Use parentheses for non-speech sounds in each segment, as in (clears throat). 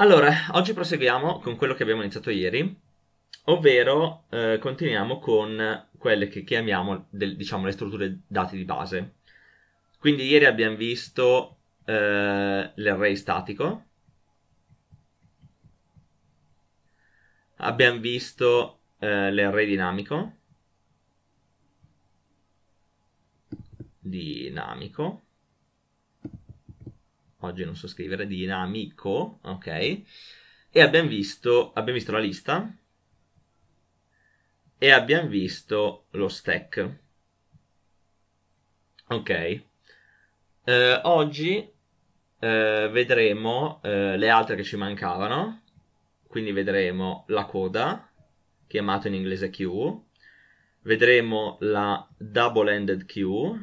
Allora, oggi proseguiamo con quello che abbiamo iniziato ieri, ovvero eh, continuiamo con quelle che chiamiamo, del, diciamo, le strutture dati di base. Quindi ieri abbiamo visto eh, l'array statico, abbiamo visto eh, l'array dinamico, dinamico, oggi non so scrivere, dinamico, ok? E abbiamo visto, abbiamo visto la lista e abbiamo visto lo stack. Ok, eh, oggi eh, vedremo eh, le altre che ci mancavano, quindi vedremo la coda, chiamato in inglese Q, vedremo la double-ended Q,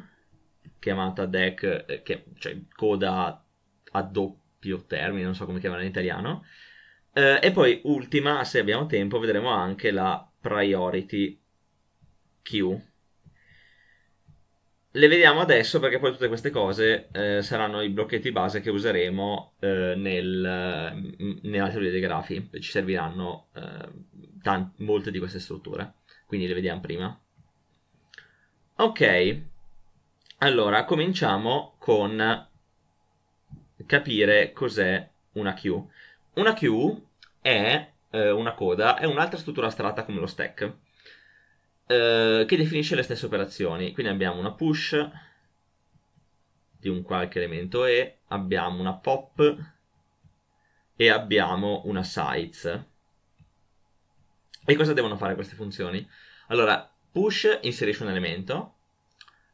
chiamata deck, eh, che, cioè coda a doppio termine, non so come chiamarla in italiano. Eh, e poi ultima, se abbiamo tempo, vedremo anche la priority queue. Le vediamo adesso perché poi tutte queste cose eh, saranno i blocchetti base che useremo eh, nel, mm, nella teoria dei grafi, ci serviranno eh, tante, molte di queste strutture, quindi le vediamo prima. Ok, allora cominciamo con capire cos'è una queue. Una queue è eh, una coda, è un'altra struttura astratta come lo stack eh, che definisce le stesse operazioni. Quindi abbiamo una push di un qualche elemento e, abbiamo una pop e abbiamo una size. E cosa devono fare queste funzioni? Allora, push inserisce un elemento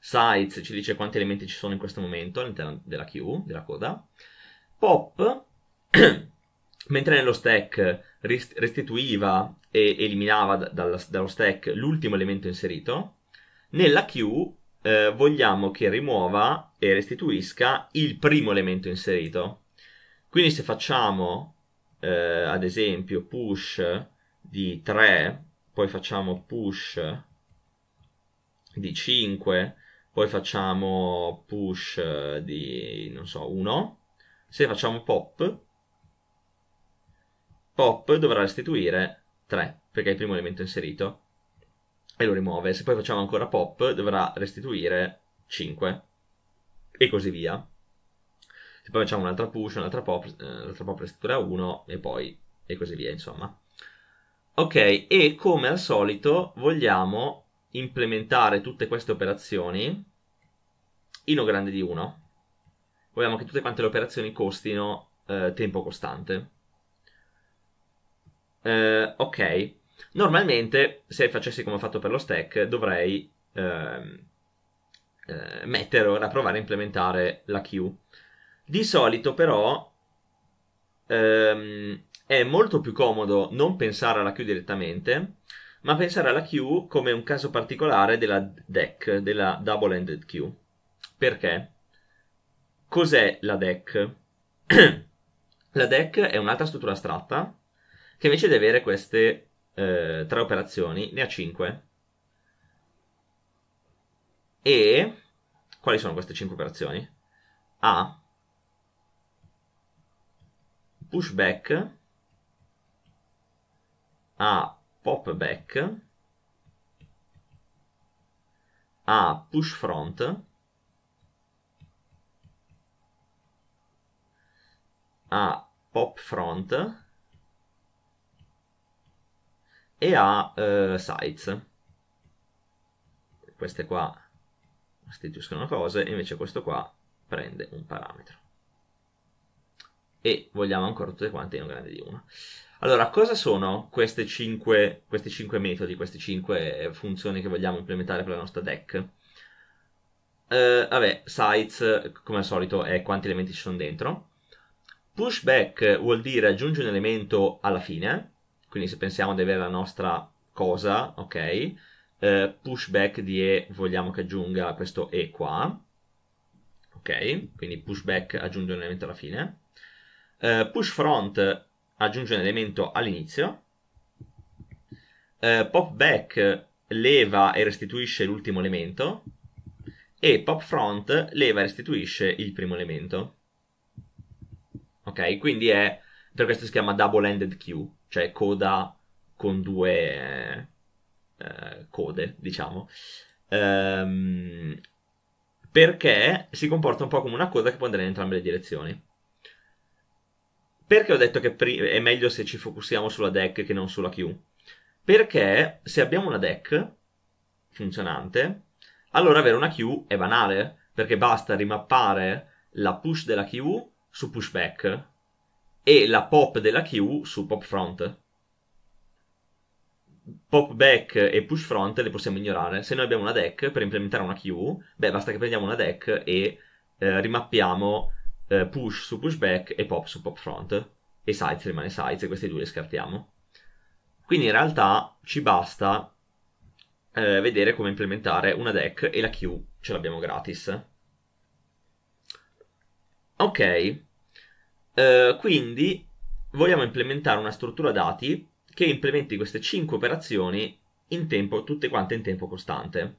Sites ci dice quanti elementi ci sono in questo momento all'interno della queue, della coda. Pop, (clears throat) mentre nello stack restituiva e eliminava dalla, dallo stack l'ultimo elemento inserito, nella queue eh, vogliamo che rimuova e restituisca il primo elemento inserito. Quindi se facciamo, eh, ad esempio, push di 3, poi facciamo push di 5 poi facciamo push eh, di, non so, 1, se facciamo pop, pop dovrà restituire 3, perché è il primo elemento inserito, e lo rimuove, se poi facciamo ancora pop dovrà restituire 5, e così via. Se poi facciamo un'altra push, un'altra pop, l'altra eh, pop restituirà 1, e poi, e così via, insomma. Ok, e come al solito vogliamo implementare tutte queste operazioni in O grande di 1. Vogliamo che tutte quante le operazioni costino eh, tempo costante. Eh, ok, normalmente se facessi come ho fatto per lo stack dovrei ehm, eh, mettere ora a provare a implementare la queue. Di solito però ehm, è molto più comodo non pensare alla queue direttamente ma pensare alla Q come un caso particolare della DEC, della Double Ended Q. Perché? Cos'è la DEC? (clears throat) la DEC è un'altra struttura astratta che invece di avere queste eh, tre operazioni ne ha cinque. E quali sono queste cinque operazioni? A pushback a pop back a push front a pop front e a eh, sites queste qua restituiscono cose invece questo qua prende un parametro e vogliamo ancora tutte quante in un grande di 1 allora, cosa sono queste 5, questi 5 metodi, queste 5 funzioni che vogliamo implementare per la nostra deck? Uh, eh, vabbè, sites, come al solito, è quanti elementi ci sono dentro. Pushback vuol dire aggiungi un elemento alla fine, quindi se pensiamo di avere la nostra cosa, ok, uh, pushback di E vogliamo che aggiunga questo E qua, ok, quindi pushback aggiunge un elemento alla fine. Uh, push front aggiunge un elemento all'inizio, eh, pop back leva e restituisce l'ultimo elemento e pop front leva e restituisce il primo elemento. Ok, quindi è per questo si chiama double ended queue, cioè coda con due eh, eh, code, diciamo. Ehm, perché si comporta un po' come una coda che può andare in entrambe le direzioni. Perché ho detto che è meglio se ci focussiamo sulla deck che non sulla Q? Perché se abbiamo una deck funzionante, allora avere una Q è banale, perché basta rimappare la push della Q su pushback e la pop della Q su pop front. Pop back e push front le possiamo ignorare. Se noi abbiamo una deck per implementare una Q, beh, basta che prendiamo una deck e eh, rimappiamo eh, push su pushback e pop su pop front. E sides rimane sides e questi due li scartiamo. Quindi in realtà ci basta eh, vedere come implementare una deck e la queue ce l'abbiamo gratis. Ok, eh, quindi vogliamo implementare una struttura dati che implementi queste 5 operazioni in tempo, tutte quante in tempo costante.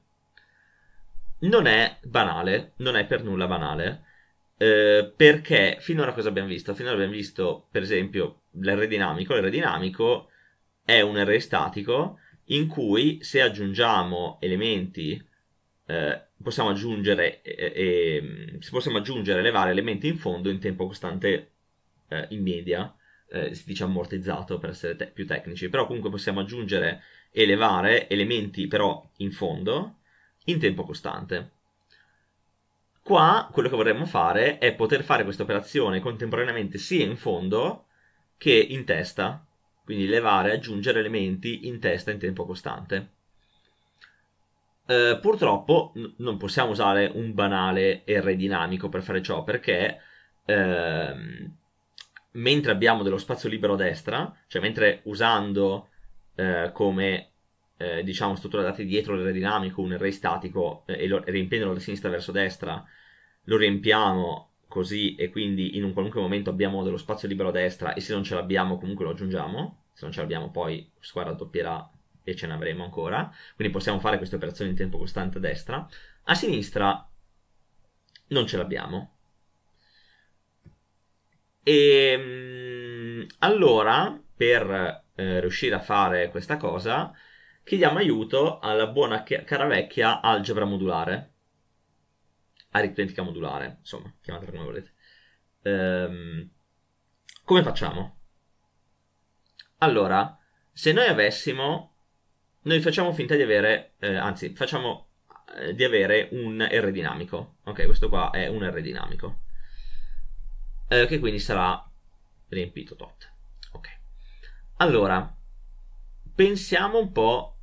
Non è banale, non è per nulla banale, eh, perché finora cosa abbiamo visto? Finora abbiamo visto, per esempio, l'R dinamico. L'R dinamico è un array statico in cui se aggiungiamo elementi eh, possiamo aggiungere eh, eh, ehm, e, e possiamo aggiungere e levare elementi in fondo in tempo costante eh, in media eh, si dice diciamo, ammortizzato per essere te- più tecnici però comunque possiamo aggiungere e levare elementi però in fondo in tempo costante Qua quello che vorremmo fare è poter fare questa operazione contemporaneamente sia in fondo che in testa, quindi levare e aggiungere elementi in testa in tempo costante. Eh, purtroppo n- non possiamo usare un banale R dinamico per fare ciò perché ehm, mentre abbiamo dello spazio libero a destra, cioè mentre usando eh, come eh, diciamo strutturati dietro l'array dinamico, un array statico eh, e, lo, riempiendolo da sinistra verso destra lo riempiamo così e quindi in un qualunque momento abbiamo dello spazio libero a destra e se non ce l'abbiamo comunque lo aggiungiamo, se non ce l'abbiamo poi squadra doppierà e ce ne avremo ancora, quindi possiamo fare queste operazioni in tempo costante a destra, a sinistra non ce l'abbiamo. E ehm, allora, per eh, riuscire a fare questa cosa, chiediamo aiuto alla buona cara vecchia algebra modulare, aritmetica modulare, insomma, chiamatela come volete. Ehm, come facciamo? Allora, se noi avessimo, noi facciamo finta di avere, eh, anzi, facciamo eh, di avere un R dinamico. Ok, questo qua è un R dinamico, eh, che quindi sarà riempito tot. Ok, allora, pensiamo un po'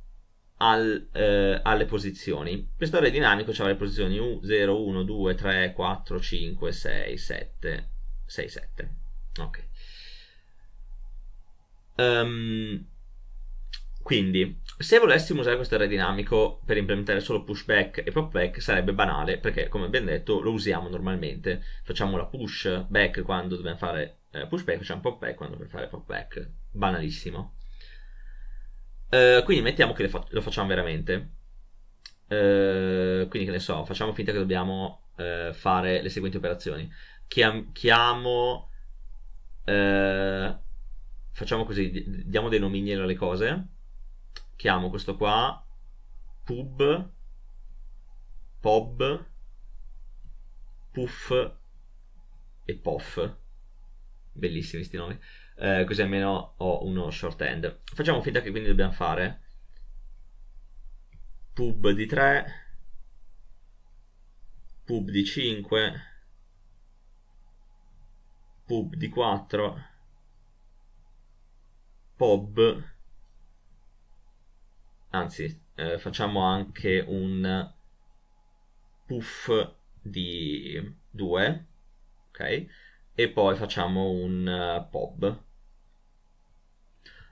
al, eh, alle posizioni. Questo array dinamico aveva le posizioni 0, 1, 2, 3, 4, 5, 6, 7, 6, 7. Ok. Um, quindi, se volessimo usare questo array dinamico per implementare solo pushback e popback, sarebbe banale, perché come abbiamo detto lo usiamo normalmente. Facciamo la pushback quando dobbiamo fare eh, pushback, facciamo popback quando dobbiamo fare popback. Banalissimo. Eh, quindi mettiamo che fa- lo facciamo veramente. Uh, quindi che ne so, facciamo finta che dobbiamo uh, fare le seguenti operazioni. Chiam- chiamo... facciamo così, d- diamo dei nomignoli alle cose. Chiamo questo qua, pub, pob, puff e pof. Bellissimi questi nomi eh, così almeno ho uno short end. Facciamo finta che quindi dobbiamo fare pub di 3, pub di 5, pub di 4, pub, anzi eh, facciamo anche un puff di 2, ok? E poi facciamo un uh, eh, pub.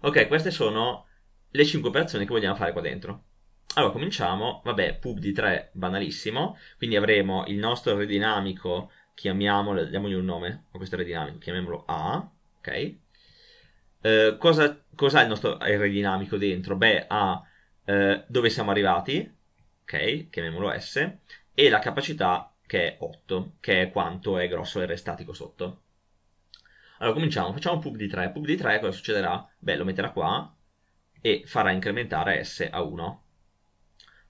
Ok, queste sono le 5 operazioni che vogliamo fare qua dentro. Allora, cominciamo, vabbè, pub di 3, banalissimo, quindi avremo il nostro array dinamico, chiamiamolo, diamogli un nome a questo array dinamico, chiamiamolo A, ok? Eh, cosa, cos'ha il nostro array eh, dinamico dentro? Beh, ha eh, dove siamo arrivati, ok? Chiamiamolo S, e la capacità che è 8, che è quanto è grosso l'array statico sotto. Allora cominciamo, facciamo pub di 3. Pub di 3 cosa succederà? Beh, lo metterà qua e farà incrementare S a 1.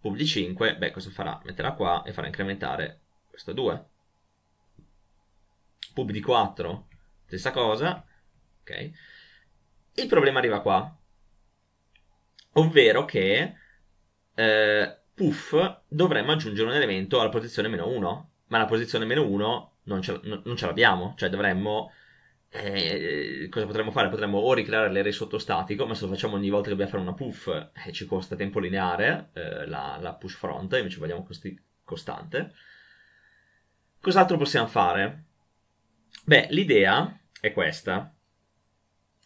Pub di 5, beh, cosa farà? Metterà qua e farà incrementare questo a 2. Pub di 4, stessa cosa. Ok. Il problema arriva qua. Ovvero che eh, puff dovremmo aggiungere un elemento alla posizione meno 1, ma la posizione meno 1 non ce, l'abbiamo, cioè dovremmo eh, cosa potremmo fare? Potremmo o ricreare l'Array sottostatico, ma se lo facciamo ogni volta che dobbiamo fare una puff eh, ci costa tempo lineare eh, la, la, push front, invece vogliamo costi- costante. Cos'altro possiamo fare? Beh, l'idea è questa.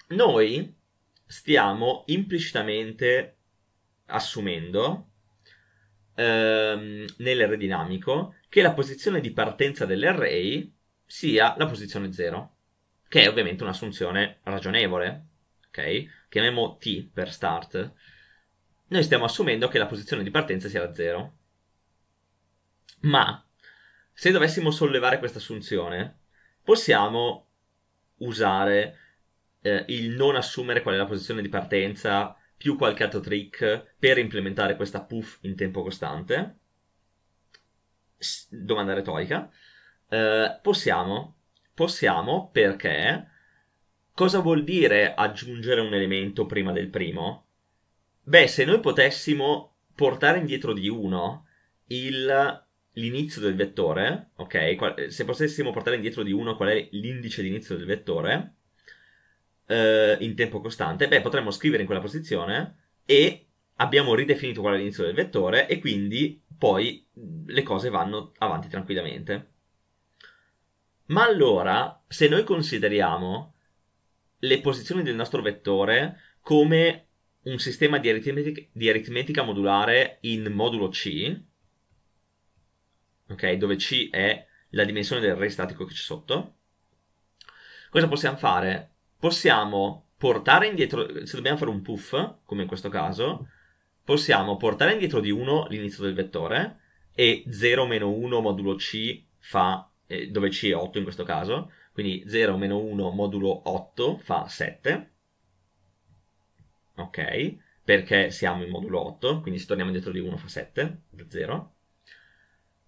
Noi stiamo implicitamente assumendo ehm, nell'array dinamico che la posizione di partenza dell'array sia la posizione 0 che è ovviamente un'assunzione ragionevole, ok? Chiamiamo T per start. Noi stiamo assumendo che la posizione di partenza sia la 0. Ma se dovessimo sollevare questa assunzione, possiamo usare eh, il non assumere qual è la posizione di partenza più qualche altro trick per implementare questa puff in tempo costante. S- domanda retorica. Eh, possiamo Possiamo perché cosa vuol dire aggiungere un elemento prima del primo? Beh, se noi potessimo portare indietro di 1 l'inizio del vettore, ok? Se potessimo portare indietro di 1 qual è l'indice d'inizio del vettore eh, in tempo costante, beh, potremmo scrivere in quella posizione e abbiamo ridefinito qual è l'inizio del vettore e quindi poi le cose vanno avanti tranquillamente. Ma allora, se noi consideriamo le posizioni del nostro vettore come un sistema di aritmetica, di aritmetica modulare in modulo C, ok, dove C è la dimensione del re statico che c'è sotto, cosa possiamo fare? Possiamo portare indietro, se dobbiamo fare un puff, come in questo caso, possiamo portare indietro di 1 l'inizio del vettore e 0 1 modulo C fa eh, dove C è 8 in questo caso, quindi 0 meno 1 modulo 8 fa 7, ok, perché siamo in modulo 8, quindi se torniamo indietro di 1 fa 7, da 0.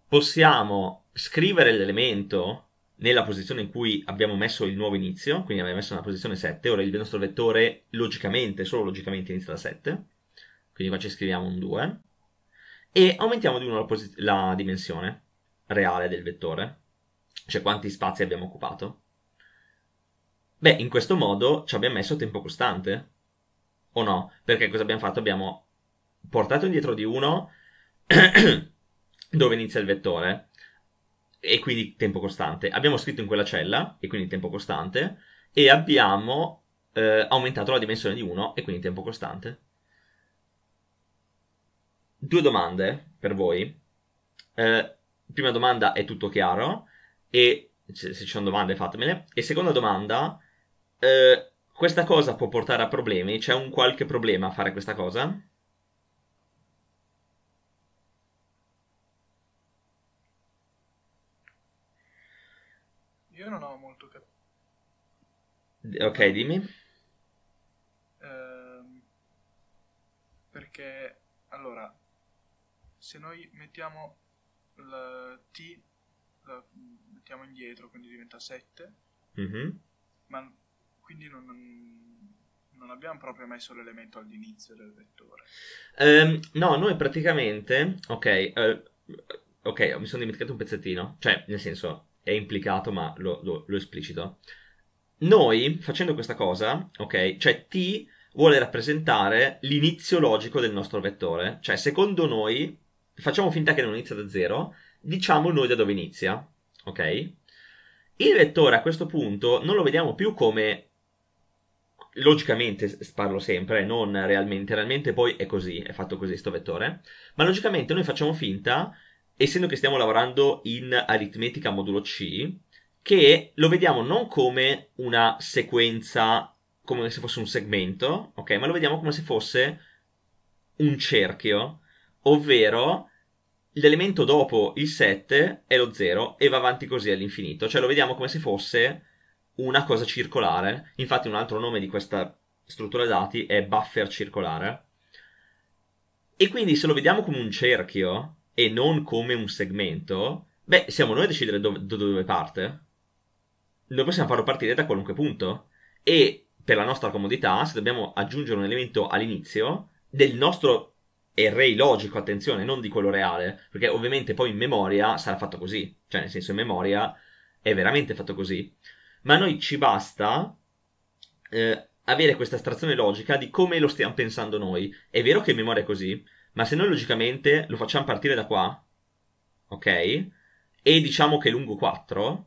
Possiamo scrivere l'elemento nella posizione in cui abbiamo messo il nuovo inizio, quindi abbiamo messo nella posizione 7, ora il nostro vettore logicamente, solo logicamente inizia da 7, quindi qua ci scriviamo un 2, e aumentiamo di 1 la, la dimensione reale del vettore, cioè quanti spazi abbiamo occupato. Beh, in questo modo ci abbiamo messo tempo costante, o no? Perché cosa abbiamo fatto? Abbiamo portato indietro di 1 (clears throat) dove inizia il vettore, e quindi tempo costante. Abbiamo scritto in quella cella, e quindi tempo costante, e abbiamo eh, aumentato la dimensione di 1, e quindi tempo costante. Due domande per voi. Eh, prima domanda, è tutto chiaro? E se, se ci sono domande fatemele. E seconda domanda, eh, questa cosa può portare a problemi? C'è un qualche problema a fare questa cosa? Io non ho molto capito. Ok, dimmi. Eh, perché allora, se noi mettiamo la T mettiamo indietro, quindi diventa 7. Mm-hmm. Ma quindi non, non, abbiamo proprio messo l'elemento all'inizio del vettore. Um, no, noi praticamente, ok, uh, ok, mi sono dimenticato un pezzettino, cioè nel senso è implicato ma lo, lo, lo esplicito. Noi facendo questa cosa, ok, cioè t vuole rappresentare l'inizio logico del nostro vettore, cioè secondo noi facciamo finta che non inizia da zero diciamo noi da dove inizia, ok? Il lettore a questo punto non lo vediamo più come logicamente parlo sempre, non realmente, realmente poi è così, è fatto così sto vettore, ma logicamente noi facciamo finta, essendo che stiamo lavorando in aritmetica modulo C, che lo vediamo non come una sequenza, come se fosse un segmento, ok, ma lo vediamo come se fosse un cerchio, ovvero l'elemento dopo il 7 è lo 0 e va avanti così all'infinito, cioè lo vediamo come se fosse una cosa circolare. Infatti, un altro nome di questa struttura dati è buffer circolare. E quindi, se lo vediamo come un cerchio e non come un segmento, beh, siamo noi a decidere da dove, dove parte. Noi possiamo farlo partire da qualunque punto. E per la nostra comodità, se dobbiamo aggiungere un elemento all'inizio del nostro e Ray logico, attenzione, non di quello reale, perché ovviamente poi in memoria sarà fatto così, cioè nel senso in memoria è veramente fatto così, ma a noi ci basta eh, avere questa astrazione logica di come lo stiamo pensando noi. È vero che in memoria è così, ma se noi logicamente lo facciamo partire da qua, ok? E diciamo che è lungo 4,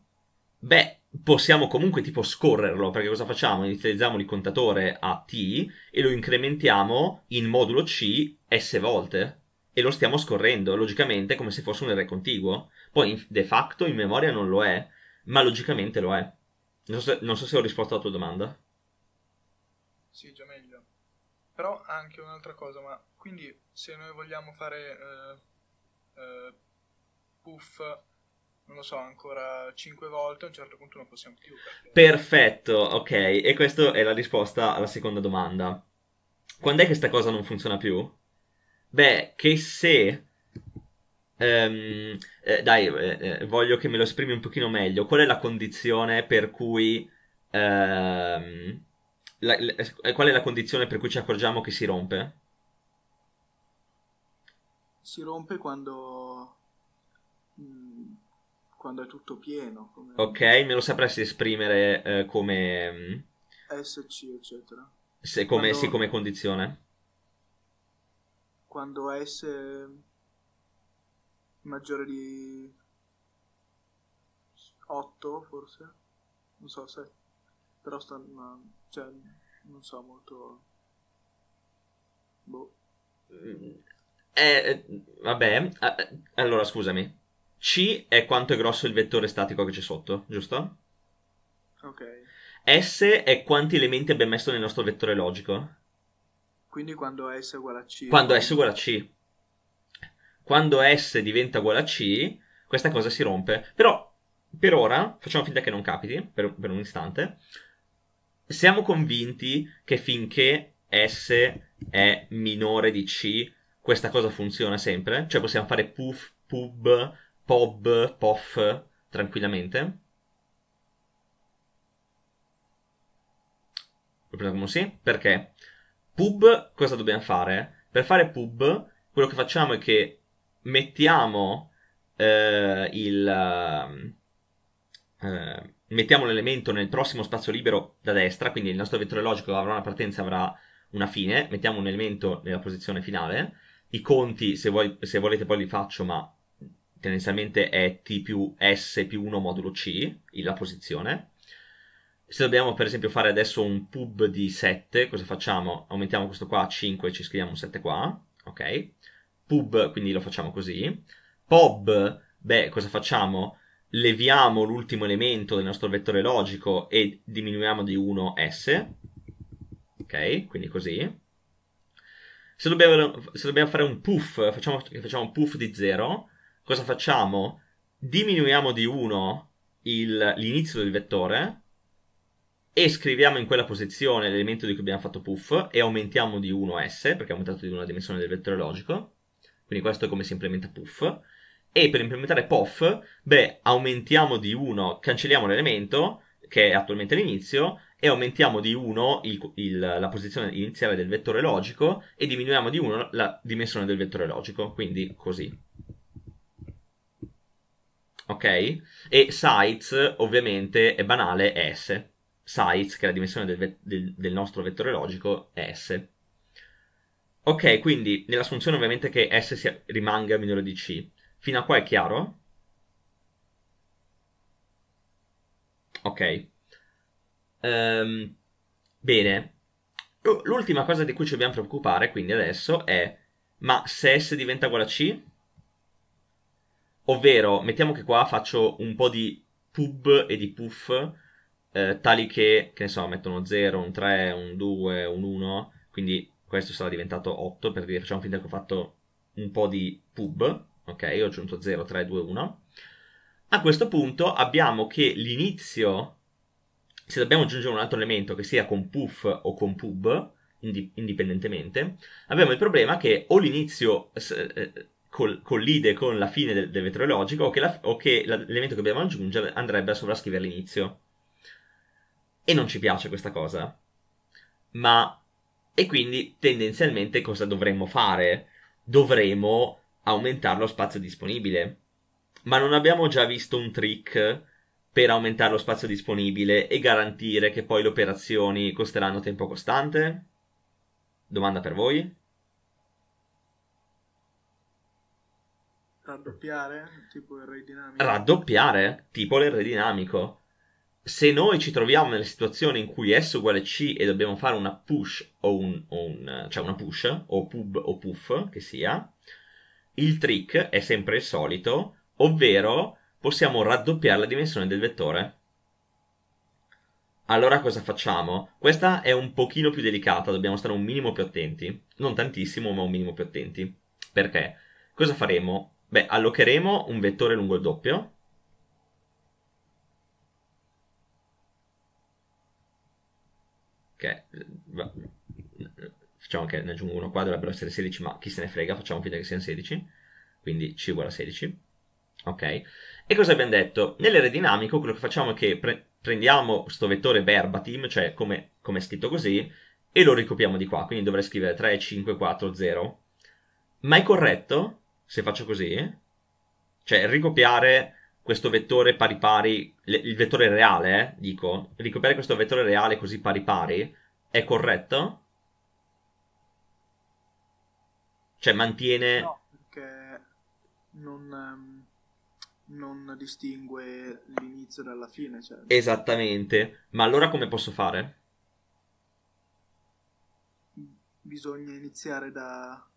beh, possiamo comunque tipo scorrerlo, perché cosa facciamo? Inizializziamo il contatore a t e lo incrementiamo in modulo c s volte e lo stiamo scorrendo logicamente come se fosse un array contiguo. Poi de facto in memoria non lo è, ma logicamente lo è. Non so se, non so se ho risposto alla tua domanda. Sì, già meglio. Però anche un'altra cosa, ma quindi se noi vogliamo fare eh, eh, puff non lo so, ancora 5 volte, a un certo punto non possiamo più. Perfetto, ok, e questa è la risposta alla seconda domanda. Quando è che sta cosa non funziona più? Beh, che se... Um, eh, dai, eh, eh, voglio che me lo esprimi un pochino meglio. Qual è la condizione per cui... Ehm, la, la, eh, eh, qual è la condizione per cui ci accorgiamo che si rompe? Si rompe quando... Mm, quando è tutto pieno. Come... Ok, me lo sapresti esprimere eh, come... Mm? SC, eccetera. Se, come, quando... Sì, come condizione? Quando S è maggiore di 8, forse? Non so se... Però sta... Cioè, non so molto... Boh. Mm. Eh, eh, vabbè, eh, allora scusami, c è quanto è grosso il vettore statico che c'è sotto, giusto? Ok. S è quanti elementi abbiamo messo nel nostro vettore logico. Quindi quando S è uguale a C. Quando S è uguale a C. Quando S diventa uguale a C, questa cosa si rompe. Però, per ora, facciamo finta che non capiti, per, per un istante. Siamo convinti che finché S è minore di C, questa cosa funziona sempre. Cioè possiamo fare puff, pub, POB, POF tranquillamente. Lo sì, perché pub cosa dobbiamo fare? Per fare pub quello che facciamo è che mettiamo eh, il... Eh, mettiamo l'elemento nel prossimo spazio libero da destra, quindi il nostro vettore logico avrà una partenza, avrà una fine, mettiamo un elemento nella posizione finale, i conti se, vuoi, se volete poi li faccio, ma tendenzialmente è T più S più 1 modulo C, la posizione. Se dobbiamo per esempio fare adesso un pub di 7, cosa facciamo? Aumentiamo questo qua a 5 e ci scriviamo un 7 qua, ok? Pub, quindi lo facciamo così. Pob, beh, cosa facciamo? Leviamo l'ultimo elemento del nostro vettore logico e diminuiamo di 1 S, ok? Quindi così. Se dobbiamo, se dobbiamo fare un puff, facciamo, facciamo un puff di 0, cosa facciamo? Diminuiamo di 1 l'inizio del vettore e scriviamo in quella posizione l'elemento di cui abbiamo fatto puff e aumentiamo di 1 s perché ha aumentato di 1 la dimensione del vettore logico. Quindi questo è come si implementa puff. E per implementare pof, beh, aumentiamo di 1, cancelliamo l'elemento che è attualmente l'inizio e aumentiamo di 1 il, il, la posizione iniziale del vettore logico e diminuiamo di 1 la dimensione del vettore logico, quindi così ok? E size, ovviamente, è banale, è S. Size, che è la dimensione del, ve- del, del nostro vettore logico, è S. Ok, quindi nell'assunzione ovviamente che S sia, rimanga minore di C. Fino a qua è chiaro? Ok. Um, bene. L'ultima cosa di cui ci dobbiamo preoccupare quindi adesso è ma se S diventa uguale a C? Ovvero, mettiamo che qua faccio un po' di pub e di puff, eh, tali che, che ne so, metto uno 0, un 3, un 2, un 1, quindi questo sarà diventato 8, per dire facciamo finta che ho fatto un po' di pub, ok? Ho aggiunto 0, 3, 2, 1. A questo punto abbiamo che l'inizio, se dobbiamo aggiungere un altro elemento che sia con puff o con pub, indipendentemente, abbiamo il problema che o l'inizio eh, col, collide con la fine del, del logico o che, la, o che la, l'elemento che dobbiamo aggiungere andrebbe a sovrascrivere l'inizio. E non ci piace questa cosa. Ma... E quindi tendenzialmente cosa dovremmo fare? Dovremmo aumentare lo spazio disponibile. Ma non abbiamo già visto un trick per aumentare lo spazio disponibile e garantire che poi le operazioni costeranno tempo costante? Domanda per voi. Raddoppiare? Tipo il dinamico? Raddoppiare? Tipo il dinamico. Se noi ci troviamo nella situazione in cui S uguale C e dobbiamo fare una push o un, o un cioè una push o pub o puff che sia, il trick è sempre il solito, ovvero possiamo raddoppiare la dimensione del vettore. Allora cosa facciamo? Questa è un pochino più delicata, dobbiamo stare un minimo più attenti. Non tantissimo, ma un minimo più attenti. Perché? Cosa faremo? Beh, allocheremo un vettore lungo il doppio. Che... Facciamo che ne aggiungo uno qua, dovrebbero essere 16, ma chi se ne frega, facciamo finta che siano 16. Quindi C uguale a 16. Ok? E cosa abbiamo detto? dinamico quello che facciamo è che pre prendiamo questo vettore verbatim, cioè come, come, è scritto così, e lo ricopiamo di qua, quindi dovrei scrivere 3, 5, 4, 0. Ma è corretto se faccio così, cioè ricopiare questo vettore pari pari, il vettore reale, eh, dico, ricopiare questo vettore reale così pari pari, è corretto? Cioè mantiene... No, perché non, ehm, non distingue l'inizio dalla fine. Cioè... Esattamente, ma allora come posso fare? Bisogna iniziare da,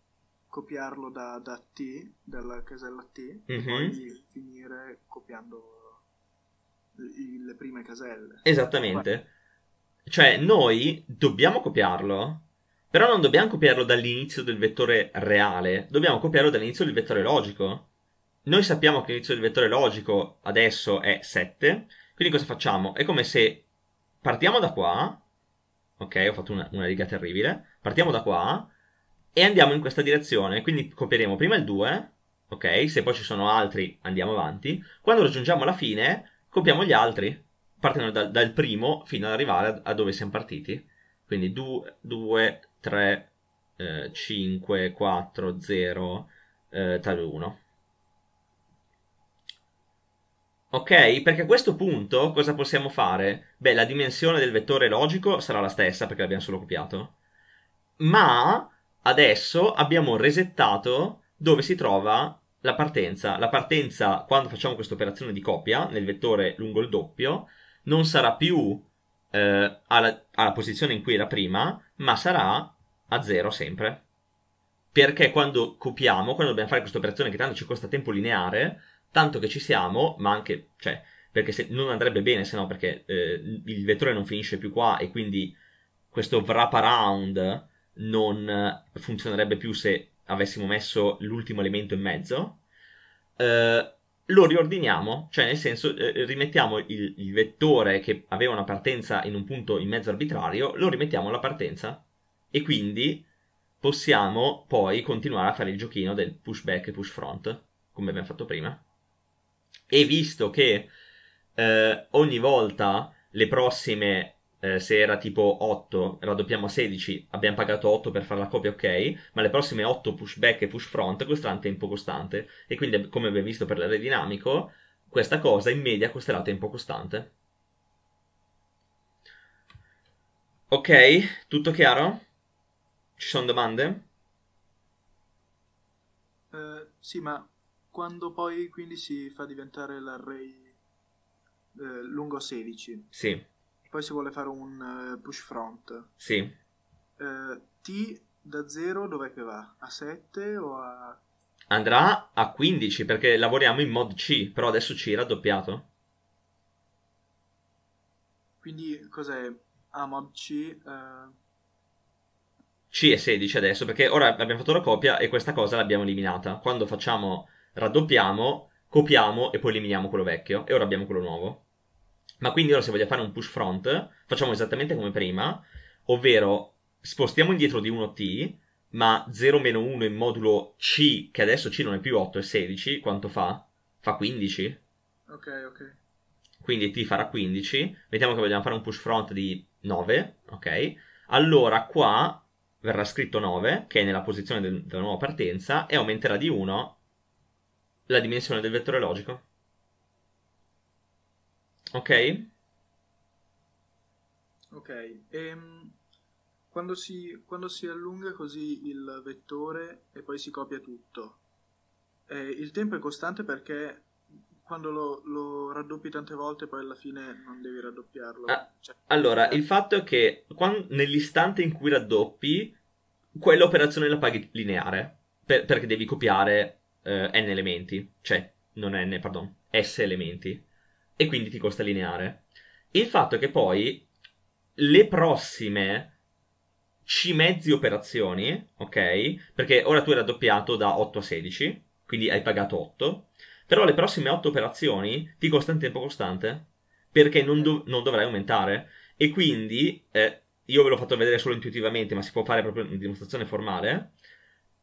copiarlo da, da T, dalla casella T, mm-hmm. e mhm. poi finire copiando le, le prime caselle. Esattamente. Cioè, noi dobbiamo copiarlo, però non dobbiamo copiarlo dall'inizio del vettore reale, dobbiamo copiarlo dall'inizio del vettore logico. Noi sappiamo che l'inizio del vettore logico adesso è 7, quindi cosa facciamo? È come se partiamo da qua, ok, ho fatto una, una riga terribile, partiamo da qua, e andiamo in questa direzione. Quindi copieremo prima il 2, ok? Se poi ci sono altri andiamo avanti. Quando raggiungiamo la fine copiamo gli altri, partendo dal, dal primo fino ad arrivare a, dove siamo partiti. Quindi 2, 2 3, 5, 4, 0, eh, eh tale 1. Ok, perché a questo punto cosa possiamo fare? Beh, la dimensione del vettore logico sarà la stessa perché l'abbiamo solo copiato. Ma adesso abbiamo resettato dove si trova la partenza. La partenza, quando facciamo questa operazione di copia nel vettore lungo il doppio, non sarà più eh, alla, alla posizione in cui era prima, ma sarà a zero sempre. Perché quando copiamo, quando dobbiamo fare questa operazione che tanto ci costa tempo lineare, tanto che ci siamo, ma anche, cioè, perché se, non andrebbe bene, se no, perché eh, il vettore non finisce più qua e quindi questo wrap around non eh, funzionerebbe più se avessimo messo l'ultimo elemento in mezzo, eh, lo riordiniamo, cioè nel senso eh, rimettiamo il, il, vettore che aveva una partenza in un punto in mezzo arbitrario, lo rimettiamo alla partenza e quindi possiamo poi continuare a fare il giochino del push back e push front, come abbiamo fatto prima. E visto che eh, ogni volta le prossime eh, se era tipo 8, raddoppiamo a 16, abbiamo pagato 8 per fare la copia, ok, ma le prossime 8 pushback e push front costeranno tempo costante. E quindi, come abbiamo visto per dinamico, questa cosa in media costerà tempo costante. Ok, tutto chiaro? Ci sono domande? Uh, sì, ma quando poi quindi si fa diventare l'array eh, lungo 16? Sì poi si vuole fare un eh, push front. Sì. Eh, T da 0 dov'è che va? A 7 o a... Andrà a 15 perché lavoriamo in mod C, però adesso C è raddoppiato. Quindi cos'è? A mod C... Eh... C è 16 adesso perché ora abbiamo fatto la copia e questa cosa l'abbiamo eliminata. Quando facciamo raddoppiamo, copiamo e poi eliminiamo quello vecchio e ora abbiamo quello nuovo. Ma quindi ora se vogliamo fare un push front, facciamo esattamente come prima, ovvero spostiamo indietro di 1t, ma 0-1 in modulo c, che adesso c non è più 8, è 16, quanto fa? Fa 15. Ok, ok. Quindi t farà 15, mettiamo che vogliamo fare un push front di 9, ok? Allora qua verrà scritto 9, che è nella posizione del, della nuova partenza, e aumenterà di 1 la dimensione del vettore logico. Ok? Ok, ehm, quando, si, quando si allunga così il vettore e poi si copia tutto, eh, il tempo è costante perché quando lo, lo, raddoppi tante volte, poi alla fine non devi raddoppiarlo. Ah, cioè, allora, eh. il fatto è che quando, nell'istante in cui raddoppi, quell'operazione la paghi lineare per, perché devi copiare eh, n elementi, cioè non n, pardon, s elementi e quindi ti costa lineare. Il fatto è che poi le prossime C mezzi operazioni, ok? Perché ora tu hai raddoppiato da 8 a 16, quindi hai pagato 8, però le prossime 8 operazioni ti costa in tempo costante, perché non, dov- non dovrai aumentare. E quindi, eh, io ve l'ho fatto vedere solo intuitivamente, ma si può fare proprio una dimostrazione formale,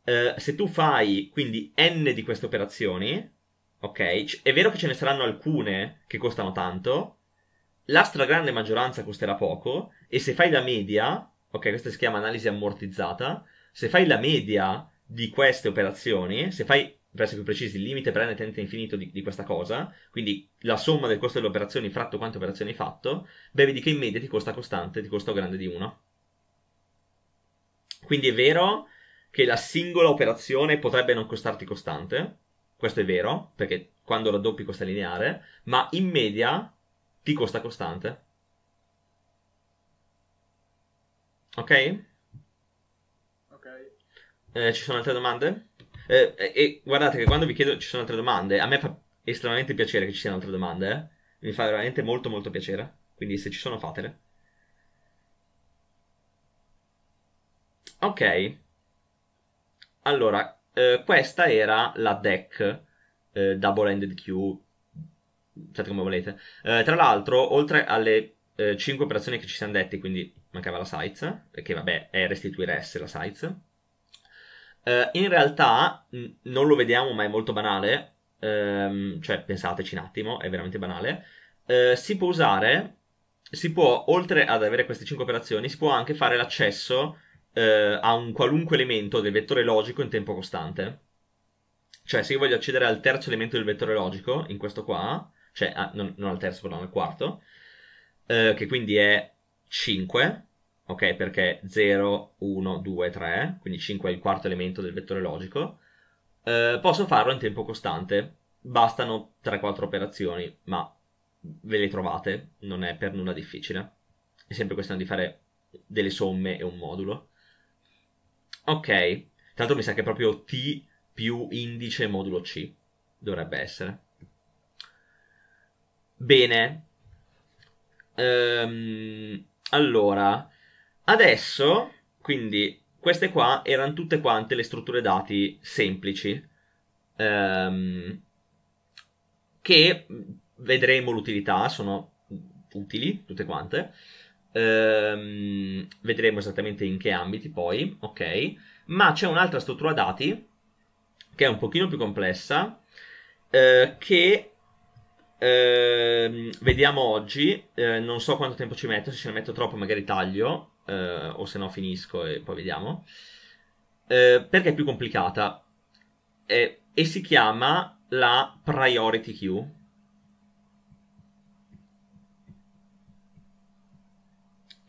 eh, se tu fai quindi n di queste operazioni, Ok, è vero che ce ne saranno alcune che costano tanto, la stragrande maggioranza costerà poco, e se fai la media, ok, questa si chiama analisi ammortizzata, se fai la media di queste operazioni, se fai per essere più precisi, il limite perenne tenente infinito di, di, questa cosa, quindi la somma del costo delle operazioni fratto quante operazioni hai fatto, beh, vedi che in media ti costa costante, ti costa grande di 1. Quindi è vero che la singola operazione potrebbe non costarti costante, questo è vero, perché quando raddoppi costa lineare, ma in media ti costa costante. Ok? Ok. Eh, ci sono altre domande? Eh, e eh, eh, guardate che quando vi chiedo ci sono altre domande, a me fa estremamente piacere che ci siano altre domande. Eh. Mi fa veramente molto molto piacere. Quindi se ci sono fatele. Ok. Allora, eh, questa era la deck eh, Double Ended Q, Fate cioè come volete. Eh, tra l'altro, oltre alle 5 eh, operazioni che ci siamo dette, quindi mancava la Sites, perché vabbè è restituire S la Sites. Eh, in realtà n- non lo vediamo, ma è molto banale. Ehm, cioè, pensateci un attimo, è veramente banale. si può usare, si può, oltre ad avere queste 5 operazioni, si può anche fare l'accesso eh, a un qualunque elemento del vettore logico in tempo costante. Cioè, se io voglio accedere al terzo elemento del vettore logico, in questo qua, cioè ah, non, non, al terzo, però al quarto, eh, che quindi è 5, ok? Perché 0, 1, 2, 3, quindi 5 è il quarto elemento del vettore logico, eh, posso farlo in tempo costante. Bastano 3-4 operazioni, ma ve le trovate, non è per nulla difficile. È sempre questione di fare delle somme e un modulo. Ok, tanto mi sa che è proprio T più indice modulo C dovrebbe essere. Bene. Ehm, allora, adesso, quindi, queste qua erano tutte quante le strutture dati semplici. Ehm, che vedremo l'utilità, sono utili tutte quante. Ehm, vedremo esattamente in che ambiti poi, ok? Ma c'è un'altra struttura dati che è un pochino più complessa eh, che eh, vediamo oggi, eh, non so quanto tempo ci metto, se ce ne metto troppo magari taglio eh, o se no finisco e poi vediamo, eh, perché è più complicata eh, e si chiama la Priority Queue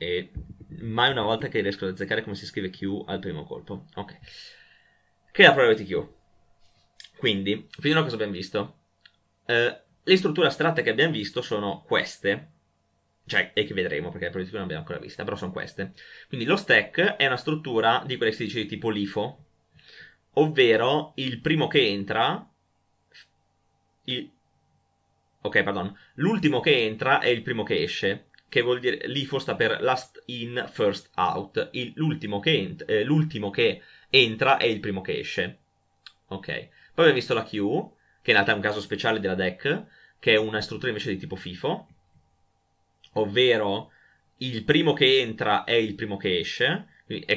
e mai una volta che riesco ad azzeccare come si scrive Q al primo colpo. Ok. Che è la probability Q. Quindi, finora cosa abbiamo visto? Eh, le strutture astratte che abbiamo visto sono queste, cioè, e che vedremo perché la probability Q non abbiamo ancora vista, però sono queste. Quindi lo stack è una struttura di quelle che si dice di tipo LIFO, ovvero il primo che entra... Il... Ok, pardon. L'ultimo che entra è il primo che esce che vuol dire l'IFO sta per last in, first out. Il, l'ultimo, che ent- eh, l'ultimo, che entra è il primo che esce. Ok. Poi abbiamo visto la Q, che in realtà è un caso speciale della deck, che è una struttura invece di tipo FIFO, ovvero il primo che entra è il primo che esce.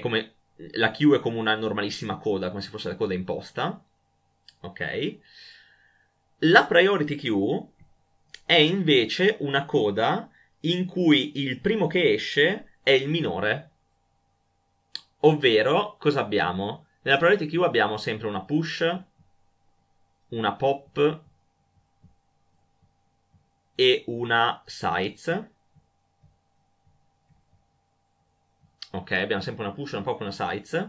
Come, la Q è come una normalissima coda, come se fosse la coda imposta. Ok. La priority Q è invece una coda in cui il primo che esce è il minore. Ovvero, cosa abbiamo? Nella priority queue abbiamo sempre una push, una pop e una sites. Ok, abbiamo sempre una push, una pop e una sites.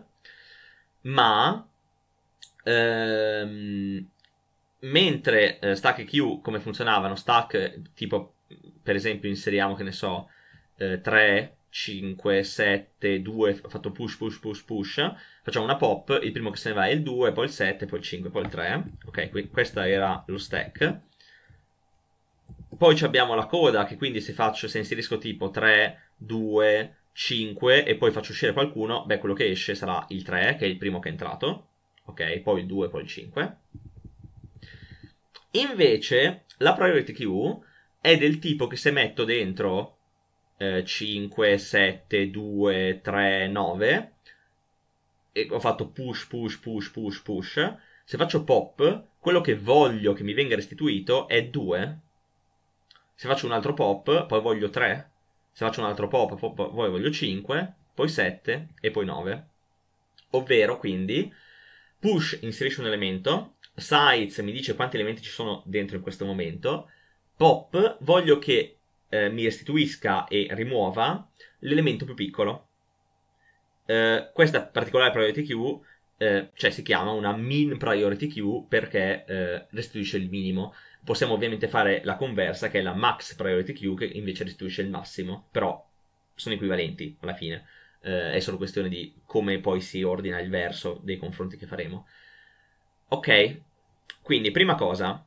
Ma ehm, mentre eh, stack e queue come funzionavano, stack tipo per esempio inseriamo, che ne so, eh, 3, 5, 7, 2, ho fatto push, push, push, push, facciamo una pop, il primo che se ne va è il 2, poi il 7, poi il 5, poi il 3, ok, qui, questo era lo stack. Poi abbiamo la coda, che quindi se, faccio, se inserisco tipo 3, 2, 5 e poi faccio uscire qualcuno, beh, quello che esce sarà il 3, che è il primo che è entrato, ok, poi il 2, poi il 5. Invece, la priority queue è del tipo che se metto dentro eh, 5, 7, 2, 3, 9 e ho fatto push, push, push, push, push, se faccio pop, quello che voglio che mi venga restituito è 2. Se faccio un altro pop, poi voglio 3. Se faccio un altro pop, poi voglio 5, poi 7 e poi 9. Ovvero, quindi, push inserisce un elemento, size mi dice quanti elementi ci sono dentro in questo momento, pop, voglio che eh, mi restituisca e rimuova l'elemento più piccolo. Eh, questa particolare priority queue, eh, cioè si chiama una min priority queue perché eh, restituisce il minimo. Possiamo ovviamente fare la conversa che è la max priority queue che invece restituisce il massimo, però sono equivalenti alla fine. Eh, è solo questione di come poi si ordina il verso dei confronti che faremo. Ok, quindi prima cosa,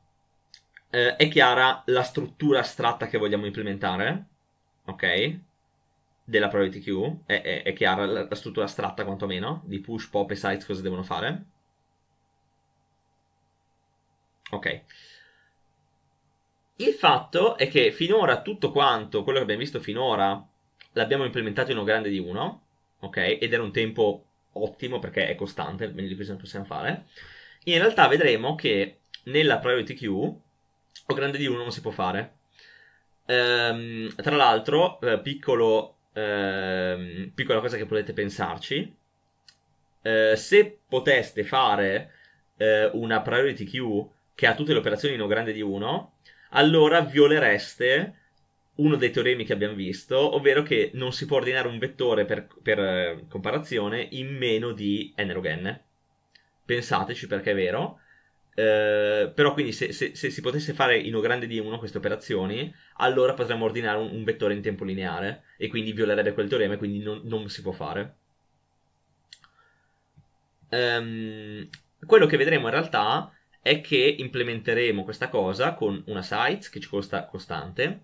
eh, è chiara la struttura astratta che vogliamo implementare, ok? Della priority queue, è, è, è chiara la, la, struttura astratta quantomeno, di push, pop e sites cosa devono fare. Ok. Il fatto è che finora tutto quanto, quello che abbiamo visto finora, l'abbiamo implementato in un grande di uno, ok? Ed era un tempo ottimo perché è costante, meglio di così non possiamo fare. In realtà vedremo che nella priority queue o grande di 1 non si può fare. Ehm, tra l'altro, eh, piccolo, eh, piccola cosa che potete pensarci, eh, se poteste fare eh, una priority queue che ha tutte le operazioni in O grande di 1, allora violereste uno dei teoremi che abbiamo visto, ovvero che non si può ordinare un vettore per, per eh, comparazione in meno di n log n. Pensateci perché è vero. Eh, però quindi se, se, se, si potesse fare in O grande di 1 queste operazioni, allora potremmo ordinare un, un, vettore in tempo lineare e quindi violerebbe quel teorema e quindi non, non si può fare. Ehm, quello che vedremo in realtà è che implementeremo questa cosa con una size che ci costa costante,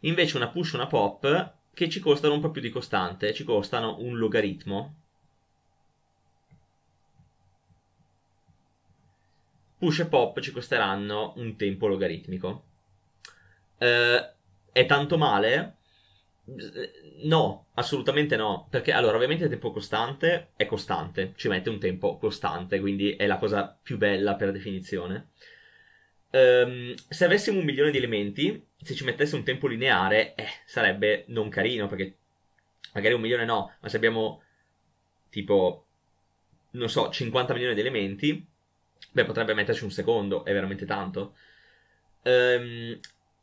invece una push e una pop che ci costano un po' più di costante, ci costano un logaritmo push e pop ci costeranno un tempo logaritmico. Eh, è tanto male? No, assolutamente no. Perché allora, ovviamente il tempo costante è costante, ci mette un tempo costante, quindi è la cosa più bella per definizione. Um, se avessimo un milione di elementi, se ci mettesse un tempo lineare, eh, sarebbe non carino, perché magari un milione no, ma se abbiamo tipo, non so, 50 milioni di elementi, Beh, potrebbe metterci un secondo, è veramente tanto. Um, ehm,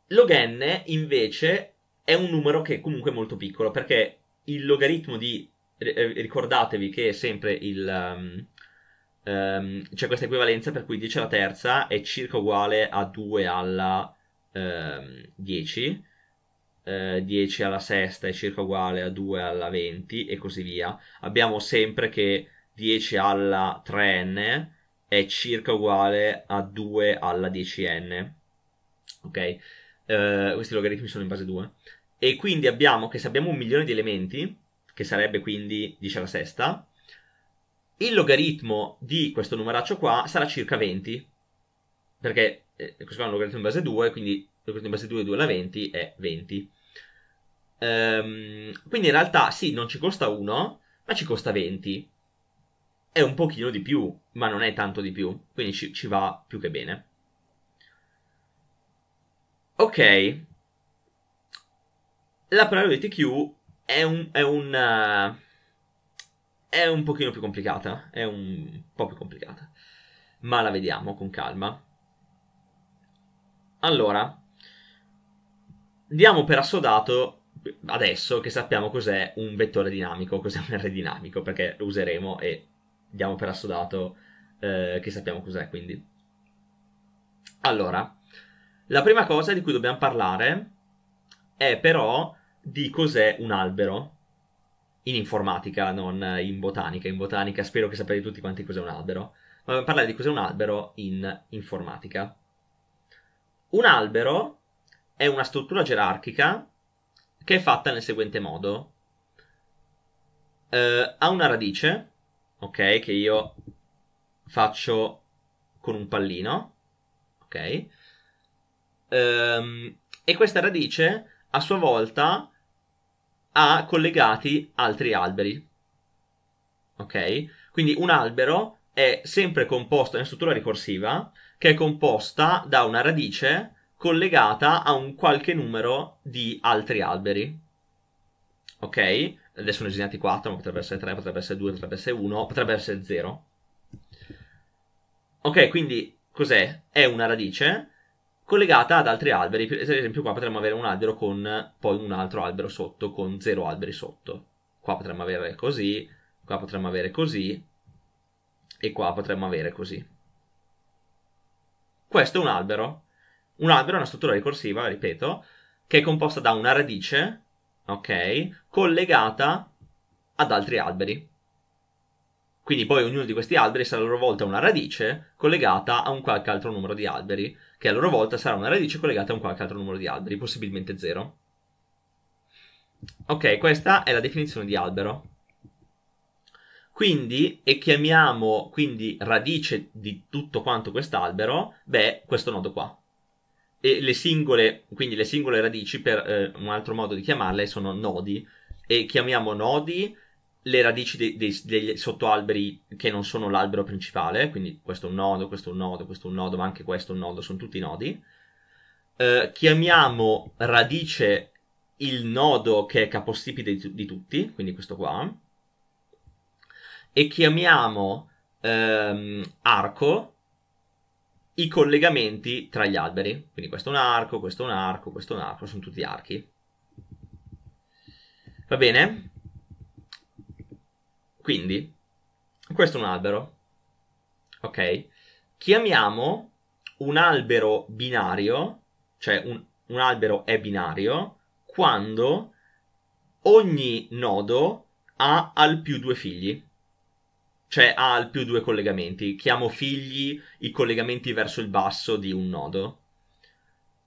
log n invece è un numero che è comunque molto piccolo perché il logaritmo di. Eh, ricordatevi che è sempre il. Um, um, c'è questa equivalenza per cui 10 alla terza è circa uguale a 2 alla 10. Uh, 10 alla sesta è circa uguale a 2 alla 20 e così via. Abbiamo sempre che 10 alla 3n è circa uguale a 2 alla 10n. Ok? Uh, questi logaritmi sono in base 2. E quindi abbiamo che se abbiamo un milione di elementi, che sarebbe quindi 10 alla sesta, il logaritmo di questo numeraccio qua sarà circa 20. Perché eh, questo è un logaritmo in base 2, quindi logaritmo in base 2 è 2 alla 20 è 20. Um, quindi in realtà sì, non ci costa 1, ma ci costa 20 è un pochino di più, ma non è tanto di più, quindi ci, ci va più che bene. Ok, la priority queue è un, è un, eh, è un pochino più complicata, è un po' più complicata, ma la vediamo con calma. Allora, diamo per assodato adesso che sappiamo cos'è un vettore dinamico, cos'è un R dinamico, perché lo useremo e diamo per assodato eh, che sappiamo cos'è, quindi. Allora, la prima cosa di cui dobbiamo parlare è però di cos'è un albero in informatica, non in botanica. In botanica spero che sapete tutti quanti cos'è un albero. Ma dobbiamo parlare di cos'è un albero in informatica. Un albero è una struttura gerarchica che è fatta nel seguente modo. Eh, ha una radice ok, che io faccio con un pallino, ok? Um, e questa radice a sua volta ha collegati altri alberi, ok? Quindi un albero è sempre composto, è una struttura ricorsiva, che è composta da una radice collegata a un qualche numero di altri alberi, ok? adesso ne ho disegnati 4, ma potrebbe essere 3, potrebbe essere 2, potrebbe essere 1, potrebbe essere 0. Ok, quindi cos'è? È una radice collegata ad altri alberi. Per esempio, qua potremmo avere un albero con poi un altro albero sotto, con 0 alberi sotto. Qua potremmo avere così, qua potremmo avere così, e qua potremmo avere così. Questo è un albero. Un albero è una struttura ricorsiva, ripeto, che è composta da una radice ok? Collegata ad altri alberi. Quindi poi ognuno di questi alberi sarà a loro volta una radice collegata a un qualche altro numero di alberi, che a loro volta sarà una radice collegata a un qualche altro numero di alberi, possibilmente zero. Ok, questa è la definizione di albero. Quindi, e chiamiamo quindi radice di tutto quanto quest'albero, beh, questo nodo qua e le singole, quindi le singole radici, per eh, un altro modo di chiamarle, sono nodi, e chiamiamo nodi le radici dei, dei, degli sottoalberi che non sono l'albero principale, quindi questo è un nodo, questo è un nodo, questo è un nodo, ma anche questo è un nodo, sono tutti nodi. Eh, chiamiamo radice il nodo che è capostipite di, di tutti, quindi questo qua, e chiamiamo ehm, arco i collegamenti tra gli alberi. Quindi questo è un arco, questo è un arco, questo è un arco, sono tutti archi. Va bene? Quindi, questo è un albero. Ok? Chiamiamo un albero binario, cioè un, un albero è binario, quando ogni nodo ha al più due figli cioè ha al più due collegamenti. Chiamo figli i collegamenti verso il basso di un nodo.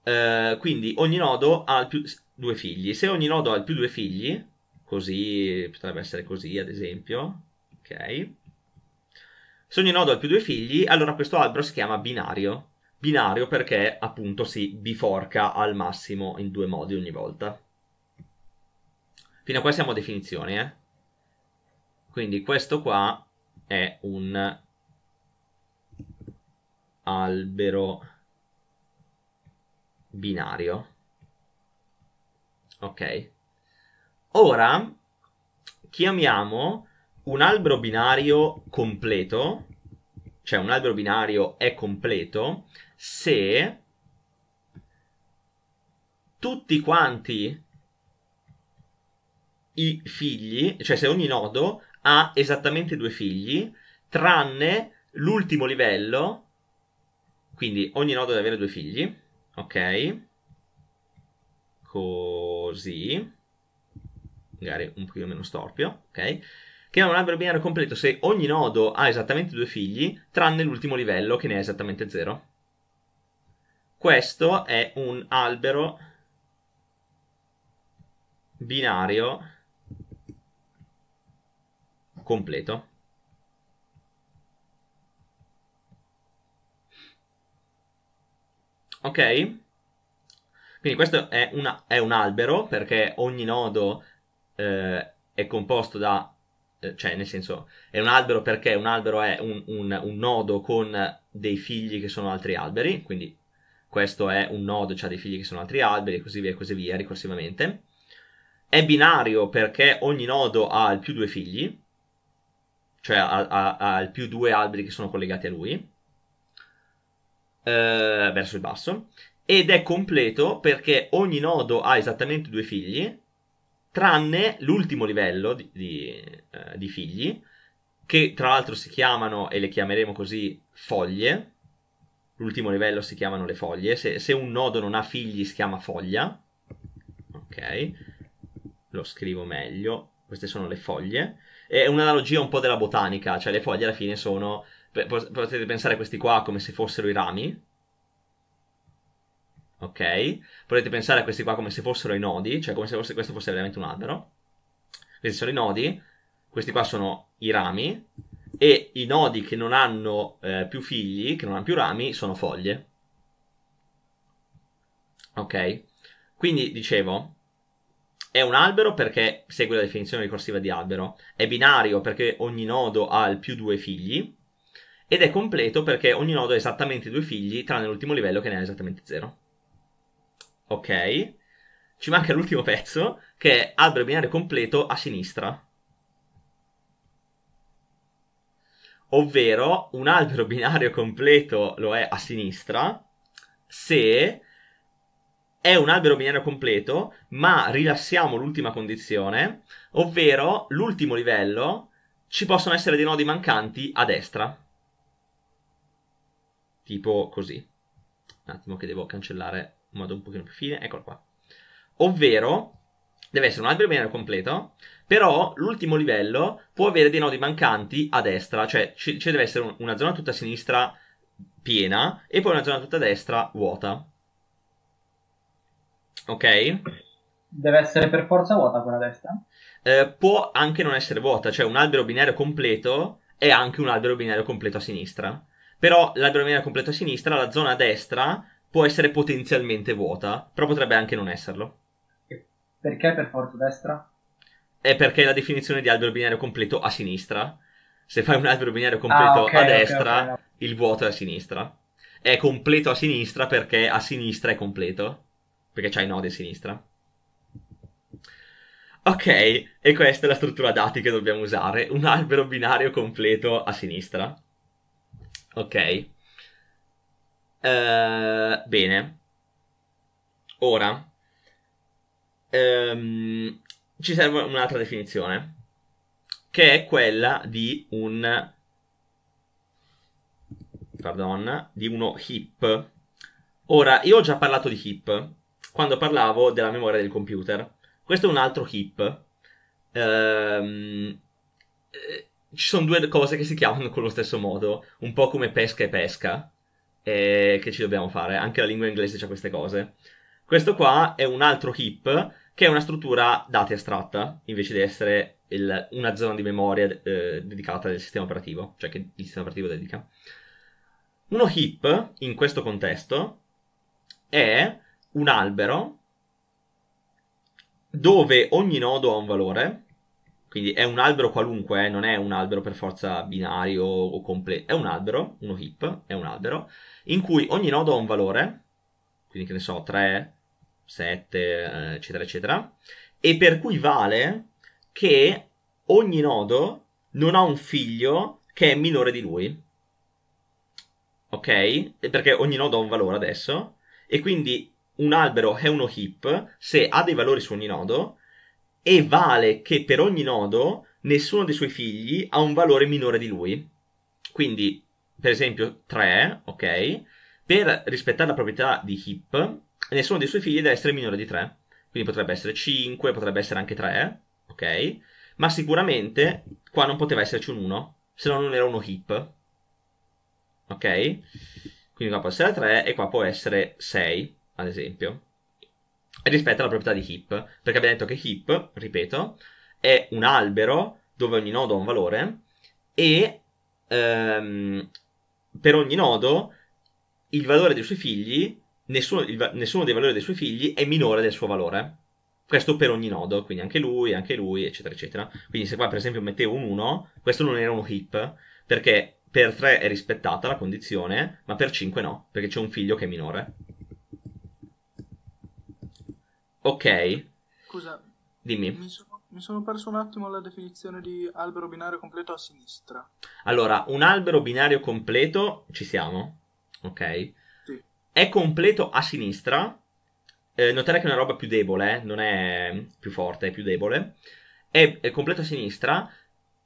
Uh, quindi ogni nodo ha al più due figli. Se ogni nodo ha al più due figli, così potrebbe essere così, ad esempio. Ok. Se ogni nodo ha al più due figli, allora questo albero si chiama binario. Binario perché appunto si biforca al massimo in due modi ogni volta. Fino a qua siamo a definizioni, eh? Quindi questo qua è un albero binario. Ok. Ora chiamiamo un albero binario completo, cioè un albero binario è completo se tutti quanti i figli, cioè se ogni nodo ha esattamente due figli, tranne l'ultimo livello, quindi ogni nodo deve avere due figli, ok? Così, magari un pochino meno storpio, ok? Che è un albero binario completo se ogni nodo ha esattamente due figli, tranne l'ultimo livello che ne ha esattamente zero. Questo è un albero binario completo ok quindi questo è, una, è un albero perché ogni nodo eh, è composto da eh, cioè nel senso è un albero perché un albero è un, un, un, nodo con dei figli che sono altri alberi, quindi questo è un nodo, cioè dei figli che sono altri alberi e così via e così via ricorsivamente. È binario perché ogni nodo ha più due figli cioè al più due alberi che sono collegati a lui, eh, verso il basso, ed è completo perché ogni nodo ha esattamente due figli, tranne l'ultimo livello di, di, eh, di figli, che tra l'altro si chiamano, e le chiameremo così, foglie. L'ultimo livello si chiamano le foglie. Se, se un nodo non ha figli si chiama foglia. Ok, lo scrivo meglio. Queste sono le foglie è un'analogia un po' della botanica, cioè le foglie alla fine sono, potete pensare a questi qua come se fossero i rami, ok? Potete pensare a questi qua come se fossero i nodi, cioè come se fosse, questo fosse veramente un albero. Questi sono i nodi, questi qua sono i rami, e i nodi che non hanno eh, più figli, che non hanno più rami, sono foglie. Ok? Quindi dicevo, è un albero perché segue la definizione ricorsiva di albero, è binario perché ogni nodo ha il più due figli ed è completo perché ogni nodo ha esattamente due figli tranne l'ultimo livello che ne ha esattamente zero. Ok, ci manca l'ultimo pezzo che è albero binario completo a sinistra. ovvero un albero binario completo lo è a sinistra se è un albero binario completo, ma rilassiamo l'ultima condizione, ovvero l'ultimo livello ci possono essere dei nodi mancanti a destra. Tipo così. Un attimo che devo cancellare in modo un pochino più fine, eccolo qua. Ovvero deve essere un albero binario completo, però l'ultimo livello può avere dei nodi mancanti a destra, cioè ci, deve essere una zona tutta a sinistra piena e poi una zona tutta a destra vuota. Ok? Deve essere per forza vuota quella destra? Eh, può anche non essere vuota, cioè un albero binario completo è anche un albero binario completo a sinistra. Però l'albero binario completo a sinistra, la zona a destra, può essere potenzialmente vuota, però potrebbe anche non esserlo. Perché per forza destra? È perché è la definizione di albero binario completo a sinistra. Se fai un albero binario ah, completo ah, okay, a destra, okay, okay, il vuoto è a sinistra. È completo a sinistra perché a sinistra è completo perché c'hai nodi a sinistra. Ok, e questa è la struttura dati che dobbiamo usare, un albero binario completo a sinistra. Ok. Uh, bene. Ora, um, ci serve un'altra definizione, che è quella di un... Pardon, di uno heap. Ora, io ho già parlato di heap, quando parlavo della memoria del computer. Questo è un altro hip. Ehm, eh, ci sono due cose che si chiamano con lo stesso modo, un po' come pesca e pesca, e che ci dobbiamo fare. Anche la lingua inglese ha queste cose. Questo qua è un altro hip che è una struttura dati astratta, invece di essere il, una zona di memoria eh, dedicata del sistema operativo, cioè che il sistema operativo dedica. Uno hip, in questo contesto, è un albero dove ogni nodo ha un valore, quindi è un albero qualunque, eh, non è un albero per forza binario o completo, è un albero, uno hip, è un albero, in cui ogni nodo ha un valore, quindi che ne so, 3, 7, eh, eccetera, eccetera, e per cui vale che ogni nodo non ha un figlio che è minore di lui. Ok? Perché ogni nodo ha un valore adesso. E quindi un albero è uno hip se ha dei valori su ogni nodo e vale che per ogni nodo nessuno dei suoi figli ha un valore minore di lui. Quindi, per esempio, 3, ok? Per rispettare la proprietà di hip, nessuno dei suoi figli deve essere minore di 3. Quindi potrebbe essere 5, potrebbe essere anche 3, ok? Ma sicuramente qua non poteva esserci un 1, se no non era uno hip. Ok? Quindi qua può essere 3 e qua può essere 6 ad esempio, rispetto alla proprietà di heap, perché abbiamo detto che heap, ripeto, è un albero dove ogni nodo ha un valore e ehm, per ogni nodo il valore dei suoi figli, nessuno, il, nessuno, dei valori dei suoi figli è minore del suo valore. Questo per ogni nodo, quindi anche lui, anche lui, eccetera, eccetera. Quindi se qua per esempio mettevo un 1, questo non era un heap, perché per 3 è rispettata la condizione, ma per 5 no, perché c'è un figlio che è minore. Ok. Scusa. Dimmi. Mi sono, mi sono perso un attimo la definizione di albero binario completo a sinistra. Allora, un albero binario completo, ci siamo, ok? Sì. È completo a sinistra. Eh, notare che è una roba più debole, eh? non è più forte, è più debole. È, è completo a sinistra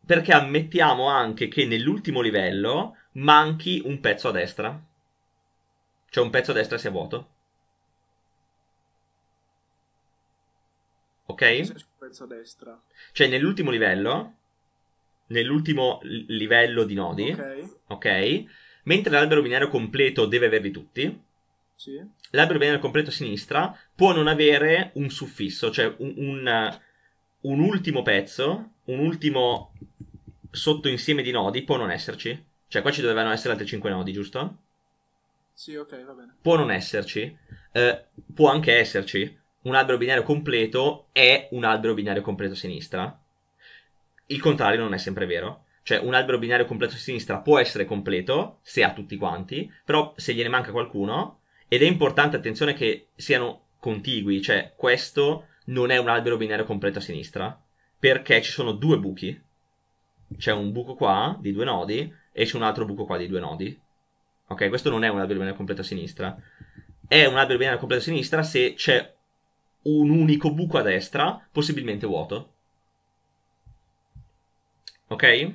perché ammettiamo anche che nell'ultimo livello manchi un pezzo a destra. Cioè un pezzo a destra sia vuoto. Ok? Penso a destra. Cioè, nell'ultimo livello, nell'ultimo livello di nodi, ok? okay mentre l'albero binario completo deve averli tutti, sì. l'albero binario completo a sinistra può non avere un suffisso, cioè un, un, un ultimo pezzo, un ultimo sottoinsieme di nodi può non esserci. Cioè, qua ci dovevano essere altri 5 nodi, giusto? Sì, ok, va bene. Può non esserci, eh, può anche esserci, un albero binario completo è un albero binario completo a sinistra. Il contrario non è sempre vero. Cioè, un albero binario completo a sinistra può essere completo se ha tutti quanti, però se gliene manca qualcuno, ed è importante, attenzione, che siano contigui, cioè questo non è un albero binario completo a sinistra, perché ci sono due buchi. C'è un buco qua di due nodi e c'è un altro buco qua di due nodi. Ok, questo non è un albero binario completo a sinistra. È un albero binario completo a sinistra se c'è un unico buco a destra, possibilmente vuoto. Ok?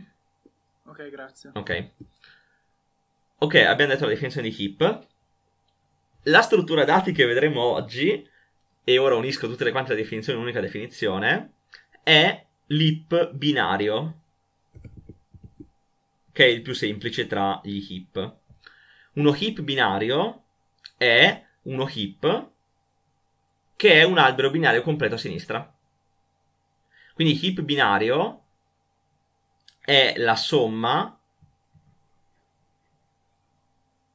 Ok, grazie. Ok. Ok, abbiamo detto la definizione di heap. La struttura dati che vedremo oggi, e ora unisco tutte le quante le definizioni in un'unica definizione, è l'heap binario, che è il più semplice tra gli heap. Uno heap binario è uno heap che è un albero binario completo a sinistra. Quindi hip binario è la somma,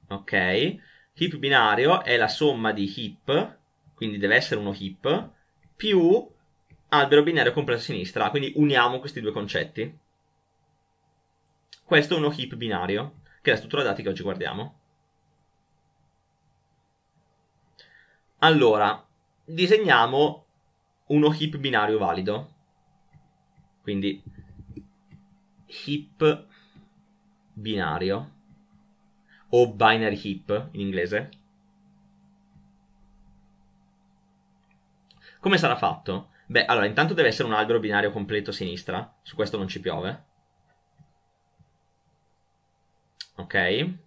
ok? Hip binario è la somma di hip, quindi deve essere uno hip, più albero binario completo a sinistra, quindi uniamo questi due concetti. Questo è uno hip binario, che è la struttura dati che oggi guardiamo. Allora, disegniamo uno heap binario valido. Quindi heap binario o binary heap in inglese. Come sarà fatto? Beh, allora, intanto deve essere un albero binario completo a sinistra, su questo non ci piove. Ok.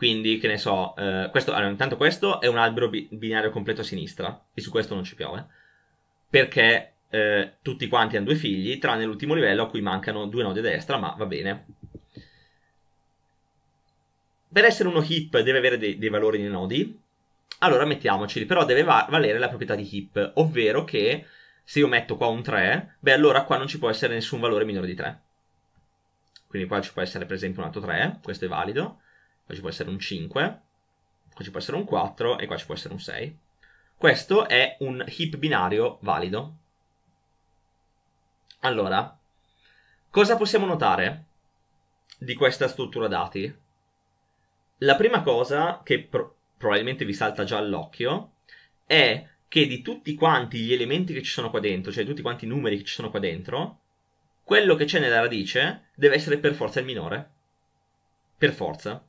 Quindi, che ne so, eh, questo, allora, intanto questo è un albero bi- binario completo a sinistra, e su questo non ci piove, perché eh, tutti quanti hanno due figli, tranne l'ultimo livello a cui mancano due nodi a destra, ma va bene. Per essere uno hip deve avere dei, dei valori nei nodi, allora mettiamoceli, però deve va- valere la proprietà di hip, ovvero che se io metto qua un 3, beh allora qua non ci può essere nessun valore minore di 3. Quindi qua ci può essere per esempio un altro 3, questo è valido qua ci può essere un 5, qua ci può essere un 4 e qua ci può essere un 6. Questo è un heap binario valido. Allora, cosa possiamo notare di questa struttura dati? La prima cosa che pro- probabilmente vi salta già all'occhio è che di tutti quanti gli elementi che ci sono qua dentro, cioè di tutti quanti i numeri che ci sono qua dentro, quello che c'è nella radice deve essere per forza il minore. Per forza.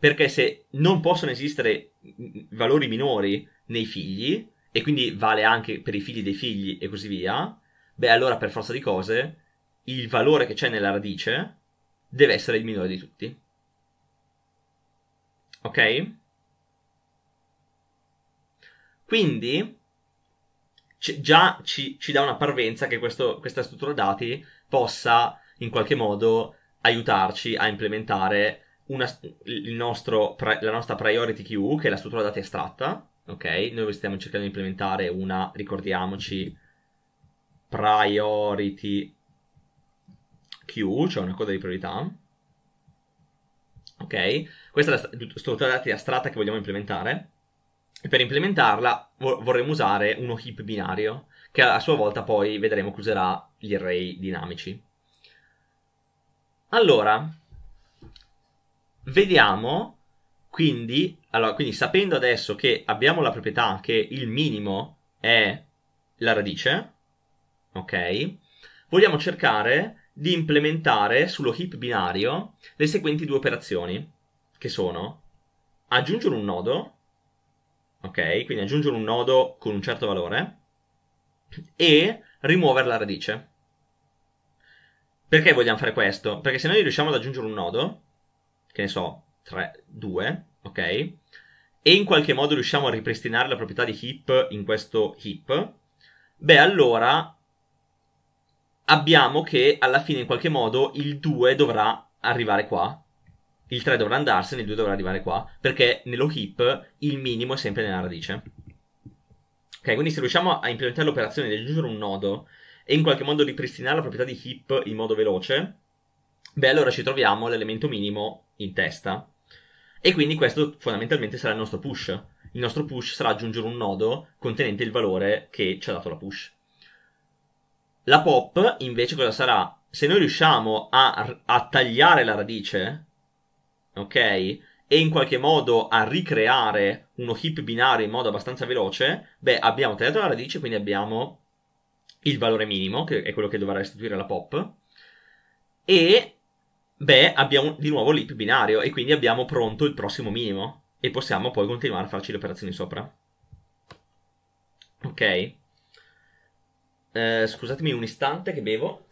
Perché se non possono esistere mm, mm, valori minori nei figli, e quindi vale anche per i figli dei figli e così via, beh, allora per forza di cose il valore che c'è nella radice deve essere il minore di tutti. Ok? Quindi c- già ci, ci, dà una parvenza che questo, questa struttura dati possa in qualche modo aiutarci a implementare una, nostro, la nostra priority queue, che è la struttura dati estratta, ok? Noi stiamo cercando di implementare una, ricordiamoci, priority queue, cioè una coda di priorità, ok? Questa è la struttura dati astratta che vogliamo implementare. E per implementarla vorremmo usare uno heap binario, che a sua volta poi vedremo che userà gli array dinamici. Allora, Vediamo quindi, allora, quindi sapendo adesso che abbiamo la proprietà che il minimo è la radice, ok? Vogliamo cercare di implementare sullo heap binario le seguenti due operazioni, che sono aggiungere un nodo, ok? Quindi aggiungere un nodo con un certo valore e rimuovere la radice. Perché vogliamo fare questo? Perché se noi riusciamo ad aggiungere un nodo, che ne so, 3, 2, ok? E in qualche modo riusciamo a ripristinare la proprietà di heap in questo heap, beh allora abbiamo che alla fine in qualche modo il 2 dovrà arrivare qua, il 3 dovrà andarsene, il 2 dovrà arrivare qua, perché nello heap il minimo è sempre nella radice. Ok, quindi se riusciamo a implementare l'operazione di aggiungere un nodo e in qualche modo ripristinare la proprietà di heap in modo veloce, beh allora ci troviamo l'elemento minimo in testa. E quindi questo fondamentalmente sarà il nostro push. Il nostro push sarà aggiungere un nodo contenente il valore che ci ha dato la push. La pop invece cosa sarà? Se noi riusciamo a, a tagliare la radice, ok? E in qualche modo a ricreare uno heap binario in modo abbastanza veloce, beh, abbiamo tagliato la radice, quindi abbiamo il valore minimo, che è quello che dovrà restituire la pop, e beh, abbiamo di nuovo l'ip binario e quindi abbiamo pronto il prossimo minimo e possiamo poi continuare a farci le operazioni sopra. Ok. Eh, scusatemi un istante che bevo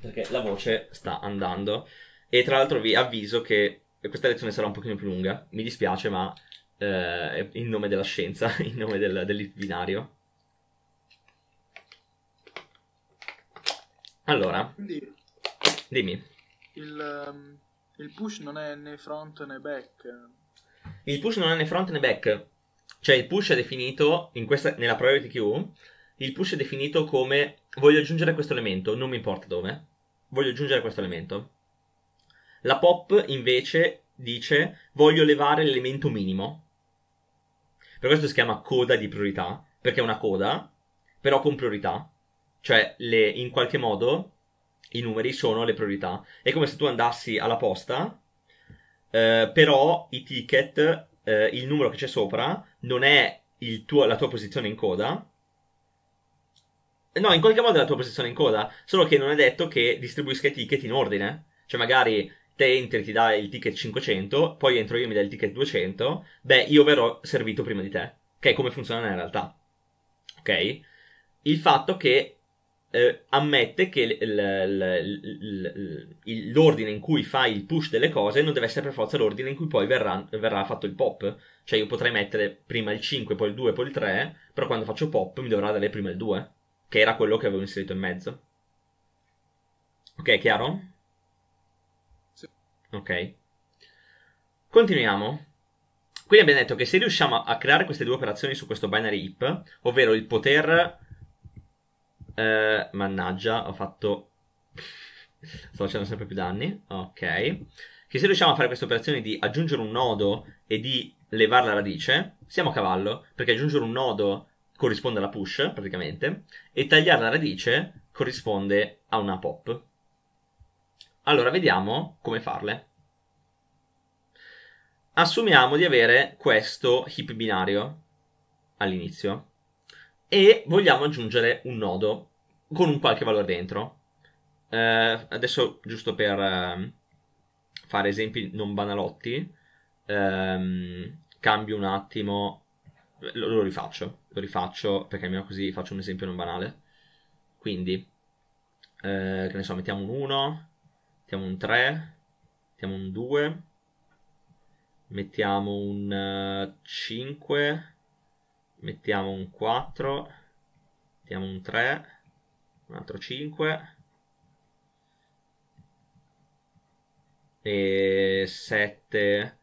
perché la voce sta andando e tra l'altro vi avviso che questa lezione sarà un pochino più lunga, mi dispiace ma eh, in nome della scienza, (laughs) in nome del, dell'ip binario. Allora, dimmi il, ehm, il push non è né front né back. Il push non è né front né back. Cioè il push è definito, questa, nella priority queue, il push è definito come voglio aggiungere questo elemento, non mi importa dove, voglio aggiungere questo elemento. La pop invece dice voglio levare l'elemento minimo. Per questo si chiama coda di priorità, perché è una coda, però con priorità. Cioè le, in qualche modo i numeri sono le priorità. È come se tu andassi alla posta, eh, però i ticket, eh, il numero che c'è sopra, non è tuo, la tua posizione in coda. No, in qualche modo è la tua posizione in coda, solo che non è detto che distribuisca i ticket in ordine. Cioè magari te entri, ti dai il ticket 500, poi entro io e mi dai il ticket 200, beh, io verrò servito prima di te. Che è come funziona in realtà. Ok? Il fatto che eh, ammette che l- l- l- l'ordine in cui fai il push delle cose non deve essere per forza l'ordine in cui poi verrà, verrà, fatto il pop. Cioè io potrei mettere prima il 5, poi il 2, poi il 3, però quando faccio pop mi dovrà dare prima il 2, che era quello che avevo inserito in mezzo. Ok, chiaro? Sì. Ok. Continuiamo. Quindi abbiamo detto che se riusciamo a creare queste due operazioni su questo binary heap, ovvero il poter eh, mannaggia, ho fatto... (laughs) Sto facendo sempre più danni. Ok. Che se riusciamo a fare questa operazione di aggiungere un nodo e di levare la radice, siamo a cavallo, perché aggiungere un nodo corrisponde alla push, praticamente, e tagliare la radice corrisponde a una pop. Allora, vediamo come farle. Assumiamo di avere questo heap binario all'inizio e vogliamo aggiungere un nodo con un qualche valore dentro. Eh, adesso, giusto per eh, fare esempi non banalotti, ehm, cambio un attimo, lo, lo, rifaccio, lo rifaccio perché almeno così faccio un esempio non banale. Quindi, eh, che ne so, mettiamo un 1, mettiamo un 3, mettiamo un 2, mettiamo un 5 eh, mettiamo un 4, mettiamo un 3, un altro 5 e 7,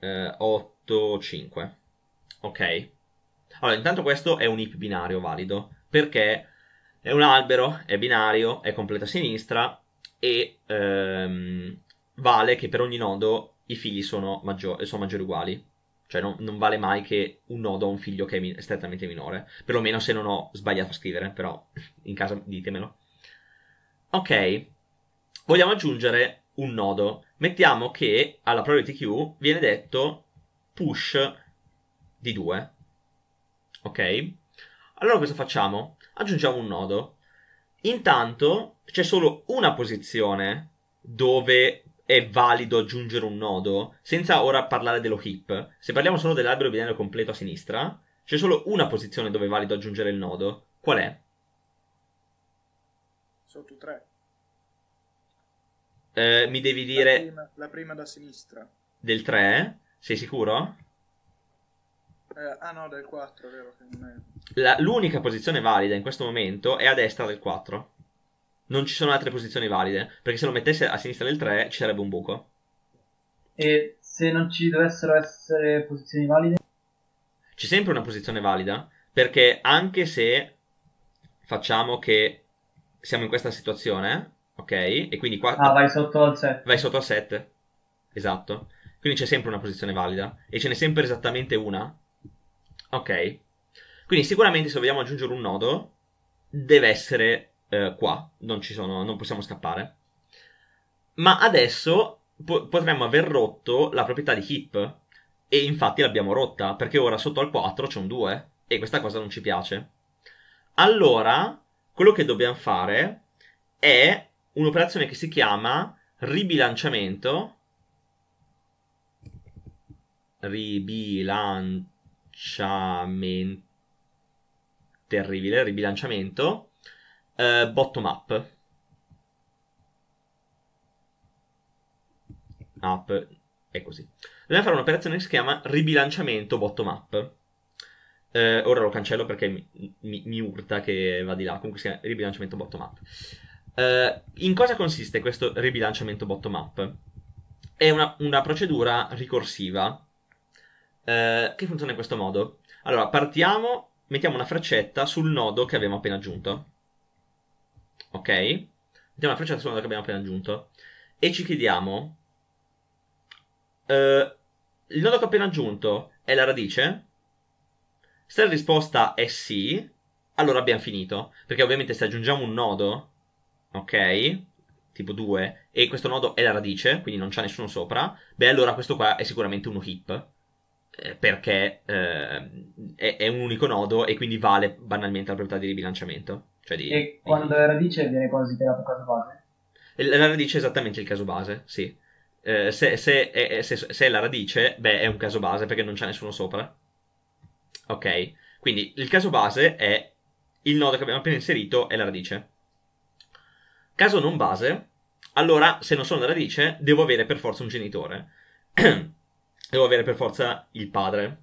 eh, 8, 5. Ok. Allora, intanto questo è un IP binario valido perché è un albero, è binario, è completa sinistra e ehm, vale che per ogni nodo i figli sono, maggior- sono maggiori uguali. Cioè non, non, vale mai che un nodo ha un figlio che è min- strettamente minore. Perlomeno se non ho sbagliato a scrivere, però (laughs) in casa ditemelo. Ok, vogliamo aggiungere un nodo. Mettiamo che alla priority queue viene detto push di 2. Ok? Allora cosa facciamo? Aggiungiamo un nodo. Intanto c'è solo una posizione dove è valido aggiungere un nodo, senza ora parlare dello heap, se parliamo solo dell'albero binario completo a sinistra, c'è solo una posizione dove è valido aggiungere il nodo. Qual è? Sotto 3. Eh, mi devi dire... La prima, la prima, da sinistra. Del 3? Sei sicuro? Eh, ah no, del 4, vero? È... La, l'unica posizione valida in questo momento è a destra del 4 non ci sono altre posizioni valide. Perché se lo mettesse a sinistra del 3 ci sarebbe un buco. E se non ci dovessero essere posizioni valide? C'è sempre una posizione valida. Perché anche se facciamo che siamo in questa situazione, ok? E quindi qua. Ah, vai sotto al 7. Vai sotto al 7. Esatto. Quindi c'è sempre una posizione valida. E ce n'è sempre esattamente una. Ok. Quindi sicuramente se vogliamo aggiungere un nodo, deve essere eh, qua, non, sono, non possiamo scappare. Ma adesso po- potremmo aver rotto la proprietà di hip, e infatti l'abbiamo rotta, perché ora sotto al 4 c'è un 2, e questa cosa non ci piace. Allora, quello che dobbiamo fare è un'operazione che si chiama ribilanciamento. Ribilanciamento. Terribile, ribilanciamento uh, bottom up. Up è così. Dobbiamo fare un'operazione che si chiama ribilanciamento bottom up. Uh, ora lo cancello perché mi, mi, mi, urta che va di là. Comunque si chiama ribilanciamento bottom up. Uh, in cosa consiste questo ribilanciamento bottom up? È una, una procedura ricorsiva che funziona in questo modo. Allora, partiamo, mettiamo una freccetta sul nodo che abbiamo appena aggiunto. Ok? Mettiamo la freccia sonora che abbiamo appena aggiunto. E ci chiediamo... Uh, eh, il nodo che ho appena aggiunto è la radice? Se la risposta è sì, allora abbiamo finito. Perché ovviamente se aggiungiamo un nodo, ok? Tipo 2, e questo nodo è la radice, quindi non c'è nessuno sopra, beh allora questo qua è sicuramente uno heap eh, perché eh, è, è, un unico nodo e quindi vale banalmente la proprietà di ribilanciamento. Cioè di, e di... quando la radice viene considerato caso base? La radice è esattamente il caso base, sì. Eh, se, se, è, se, se, è la radice, beh, è un caso base perché non c'è nessuno sopra. Ok, quindi il caso base è il nodo che abbiamo appena inserito è la radice. Caso non base, allora se non sono la radice, devo avere per forza un genitore. (clears throat) devo avere per forza il padre.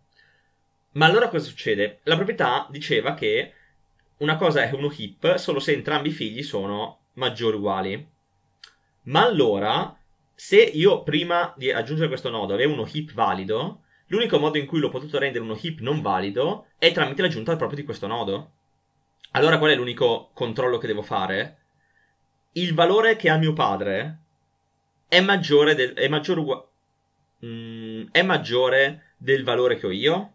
Ma allora cosa succede? La proprietà diceva che una cosa è uno hip solo se entrambi i figli sono maggiori uguali. Ma allora, se io prima di aggiungere questo nodo avevo uno hip valido, l'unico modo in cui l'ho potuto rendere uno hip non valido è tramite l'aggiunta proprio di questo nodo. Allora qual è l'unico controllo che devo fare? Il valore che ha mio padre è maggiore del, è maggiore, ugu- mm, è maggiore del valore che ho io?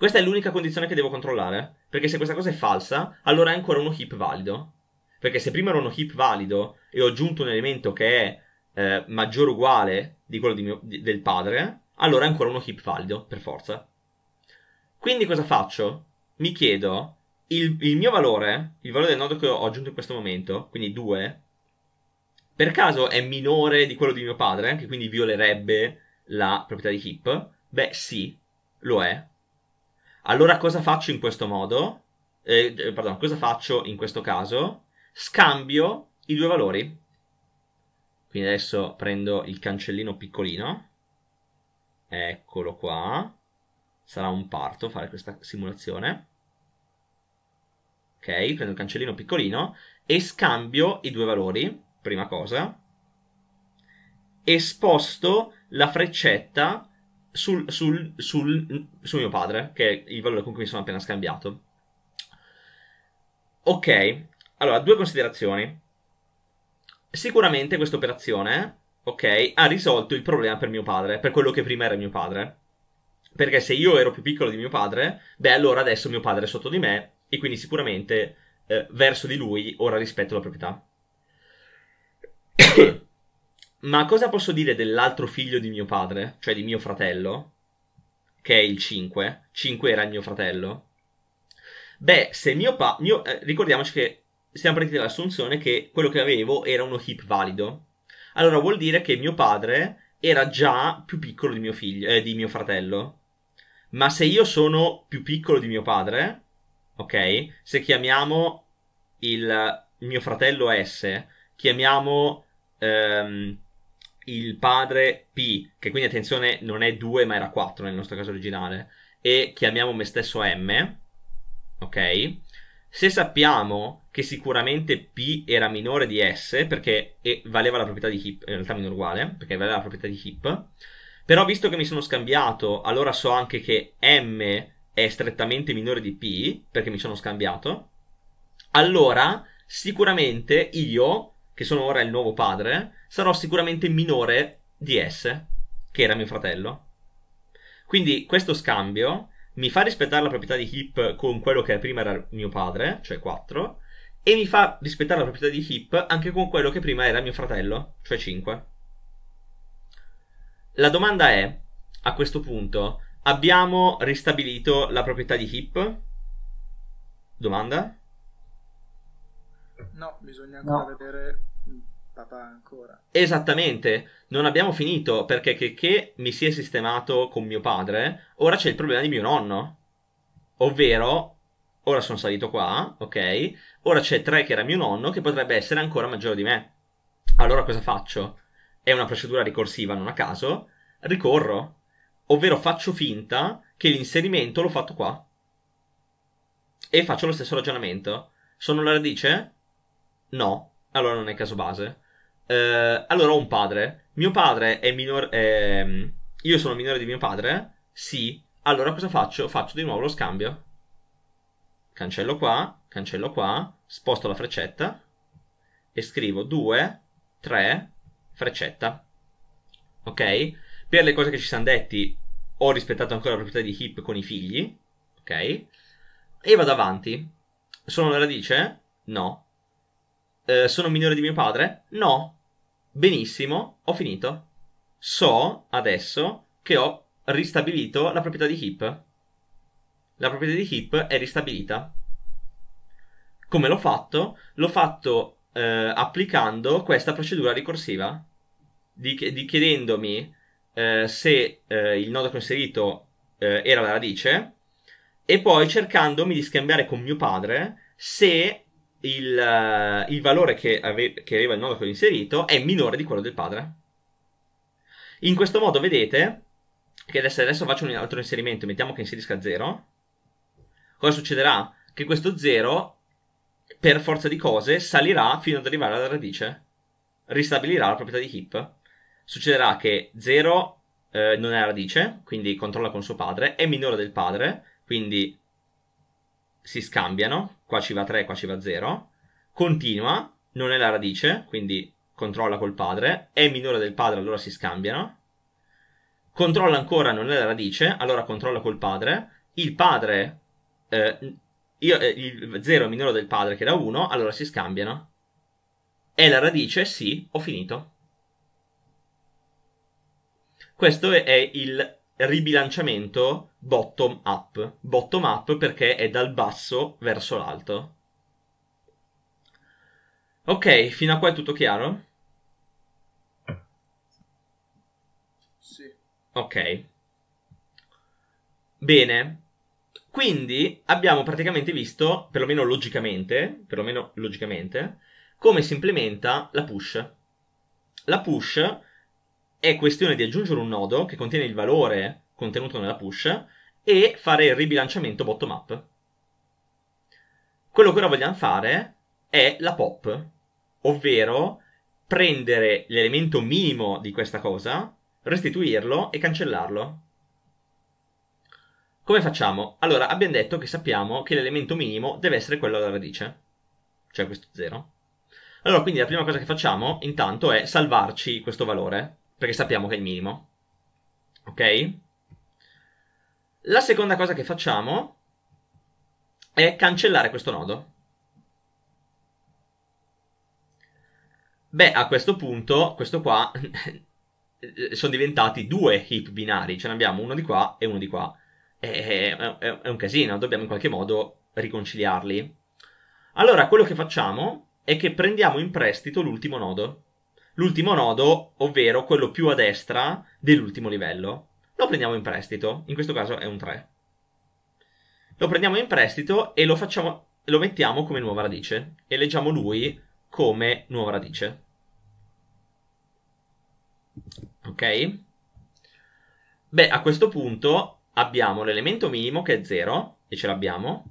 Questa è l'unica condizione che devo controllare, perché se questa cosa è falsa, allora è ancora uno heap valido. Perché se prima era uno heap valido e ho aggiunto un elemento che è eh, maggiore o uguale di quello di mio, di, del padre, allora è ancora uno heap valido, per forza. Quindi cosa faccio? Mi chiedo, il, il mio valore, il valore del nodo che ho aggiunto in questo momento, quindi 2, per caso è minore di quello di mio padre, che quindi violerebbe la proprietà di heap? Beh sì, lo è, allora cosa faccio in questo modo? Eh, eh, pardon, cosa faccio in questo caso? Scambio i due valori. Quindi adesso prendo il cancellino piccolino. Eccolo qua. Sarà un parto fare questa simulazione. Ok, prendo il cancellino piccolino e scambio i due valori, prima cosa. E sposto la freccetta sul, sul, sul, su mio padre, che è il valore con cui mi sono appena scambiato. Ok, allora, due considerazioni. Sicuramente questa operazione, ok, ha risolto il problema per mio padre, per quello che prima era mio padre. Perché se io ero più piccolo di mio padre, beh, allora adesso mio padre è sotto di me, e quindi sicuramente eh, verso di lui ora rispetto la proprietà. Ma cosa posso dire dell'altro figlio di mio padre, cioè di mio fratello, che è il 5? 5 era il mio fratello. Beh, se mio padre... Eh, ricordiamoci che stiamo partiti dall'assunzione che quello che avevo era uno hip valido. Allora vuol dire che mio padre era già più piccolo di mio, figlio, eh, di mio fratello. Ma se io sono più piccolo di mio padre, ok? Se chiamiamo il mio fratello S, chiamiamo ehm, il padre P, che quindi attenzione non è 2 ma era 4 nel nostro caso originale, e chiamiamo me stesso M, ok? Se sappiamo che sicuramente P era minore di S, perché valeva la proprietà di hip, in realtà minore uguale, perché valeva la proprietà di hip, però visto che mi sono scambiato, allora so anche che M è strettamente minore di P, perché mi sono scambiato, allora sicuramente io che sono ora il nuovo padre, sarò sicuramente minore di S, che era mio fratello. Quindi questo scambio mi fa rispettare la proprietà di Hip con quello che prima era mio padre, cioè 4, e mi fa rispettare la proprietà di Hip anche con quello che prima era mio fratello, cioè 5. La domanda è, a questo punto, abbiamo ristabilito la proprietà di Hip? Domanda? No, bisogna ancora no. vedere papà ancora. Esattamente, non abbiamo finito perché che, che mi si è sistemato con mio padre, ora c'è il problema di mio nonno. Ovvero, ora sono salito qua, ok? Ora c'è tre che era mio nonno che potrebbe essere ancora maggiore di me. Allora cosa faccio? È una procedura ricorsiva, non a caso, ricorro. Ovvero faccio finta che l'inserimento l'ho fatto qua. E faccio lo stesso ragionamento. Sono la radice? No. Allora non è caso base eh, allora ho un padre. Mio padre è minore. Eh, io sono minore di mio padre? Sì. Allora cosa faccio? Faccio di nuovo lo scambio. Cancello qua, cancello qua, sposto la freccetta e scrivo 2, 3, freccetta. Ok? Per le cose che ci siamo detti, ho rispettato ancora la proprietà di hip con i figli. Ok? E vado avanti. Sono la radice? No. Eh, sono minore di mio padre? No benissimo, ho finito. So adesso che ho ristabilito la proprietà di heap. La proprietà di heap è ristabilita. Come l'ho fatto? L'ho fatto eh, applicando questa procedura ricorsiva, di, di chiedendomi eh, se eh, il nodo che ho inserito eh, era la radice, e poi cercandomi di scambiare con mio padre se il, eh, il valore che, ave, che, aveva il nodo che ho inserito è minore di quello del padre. In questo modo vedete che adesso, adesso faccio un altro inserimento, mettiamo che inserisca 0. Cosa succederà? Che questo 0 per forza di cose salirà fino ad arrivare alla radice. Ristabilirà la proprietà di heap. Succederà che 0 eh, non è la radice, quindi controlla con suo padre, è minore del padre, quindi si scambiano, qua ci va 3, qua ci va 0, continua, non è la radice, quindi controlla col padre, è minore del padre, allora si scambiano, controlla ancora, non è la radice, allora controlla col padre, il padre, eh, io, eh, il 0 è minore del padre che da 1, allora si scambiano. È la radice? Sì, ho finito. Questo è il ribilanciamento bottom up. Bottom up perché è dal basso verso l'alto. Ok, fino a qua è tutto chiaro? Sì. Ok. Bene. Quindi abbiamo praticamente visto, perlomeno logicamente, perlomeno logicamente, come si implementa la push. La push è questione di aggiungere un nodo che contiene il valore contenuto nella push e fare il ribilanciamento bottom up. Quello che ora vogliamo fare è la pop, ovvero prendere l'elemento minimo di questa cosa, restituirlo e cancellarlo. Come facciamo? Allora, abbiamo detto che sappiamo che l'elemento minimo deve essere quello della radice, cioè questo 0. Allora, quindi la prima cosa che facciamo, intanto, è salvarci questo valore, perché sappiamo che è il minimo. Ok? La seconda cosa che facciamo è cancellare questo nodo. Beh, a questo punto, questo qua, (laughs) sono diventati due heap binari, ce ne abbiamo uno di qua e uno di qua. È, è, è un casino, dobbiamo in qualche modo riconciliarli. Allora, quello che facciamo è che prendiamo in prestito l'ultimo nodo. L'ultimo nodo, ovvero quello più a destra dell'ultimo livello. Lo prendiamo in prestito, in questo caso è un 3. Lo prendiamo in prestito e lo, facciamo, lo mettiamo come nuova radice. E leggiamo lui come nuova radice. Ok? Beh, a questo punto abbiamo l'elemento minimo che è 0, e ce l'abbiamo.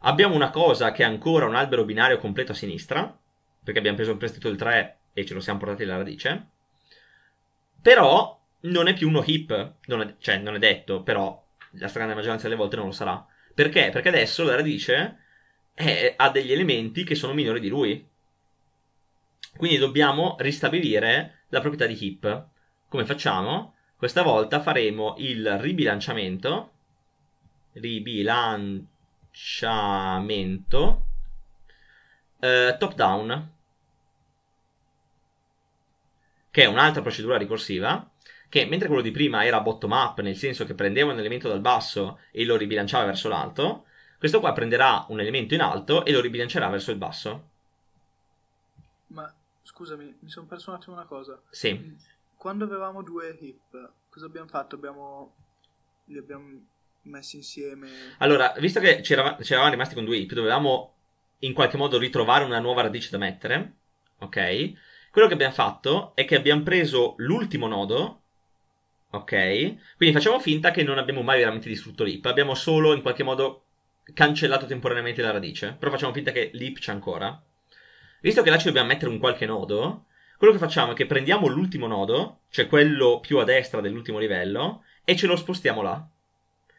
Abbiamo una cosa che è ancora un albero binario completo a sinistra, perché abbiamo preso in prestito il 3 e ce lo siamo portati alla radice. Però non è più uno hip, non è, cioè non è detto, però la stragrande maggioranza delle volte non lo sarà. Perché? Perché adesso la radice è, eh, ha degli elementi che sono minori di lui. Quindi dobbiamo ristabilire la proprietà di hip. Come facciamo? Questa volta faremo il ribilanciamento. Ribilanciamento. Eh, top down. Che è un'altra procedura ricorsiva che mentre quello di prima era bottom up, nel senso che prendeva un elemento dal basso e lo ribilanciava verso l'alto, questo qua prenderà un elemento in alto e lo ribilancerà verso il basso. Ma scusami, mi sono perso un attimo una cosa. Sì. Mm, quando avevamo due hip, cosa abbiamo fatto? Abbiamo... Li abbiamo messi insieme. Allora, visto che ci eravamo rimasti con due hip, dovevamo in qualche modo ritrovare una nuova radice da mettere. Ok? Quello che abbiamo fatto è che abbiamo preso l'ultimo nodo Ok? Quindi facciamo finta che non abbiamo mai veramente distrutto l'IP, abbiamo solo in qualche modo cancellato temporaneamente la radice, però facciamo finta che l'IP c'è ancora. Visto che là ci dobbiamo mettere un qualche nodo, quello che facciamo è che prendiamo l'ultimo nodo, cioè quello più a destra dell'ultimo livello, e ce lo spostiamo là,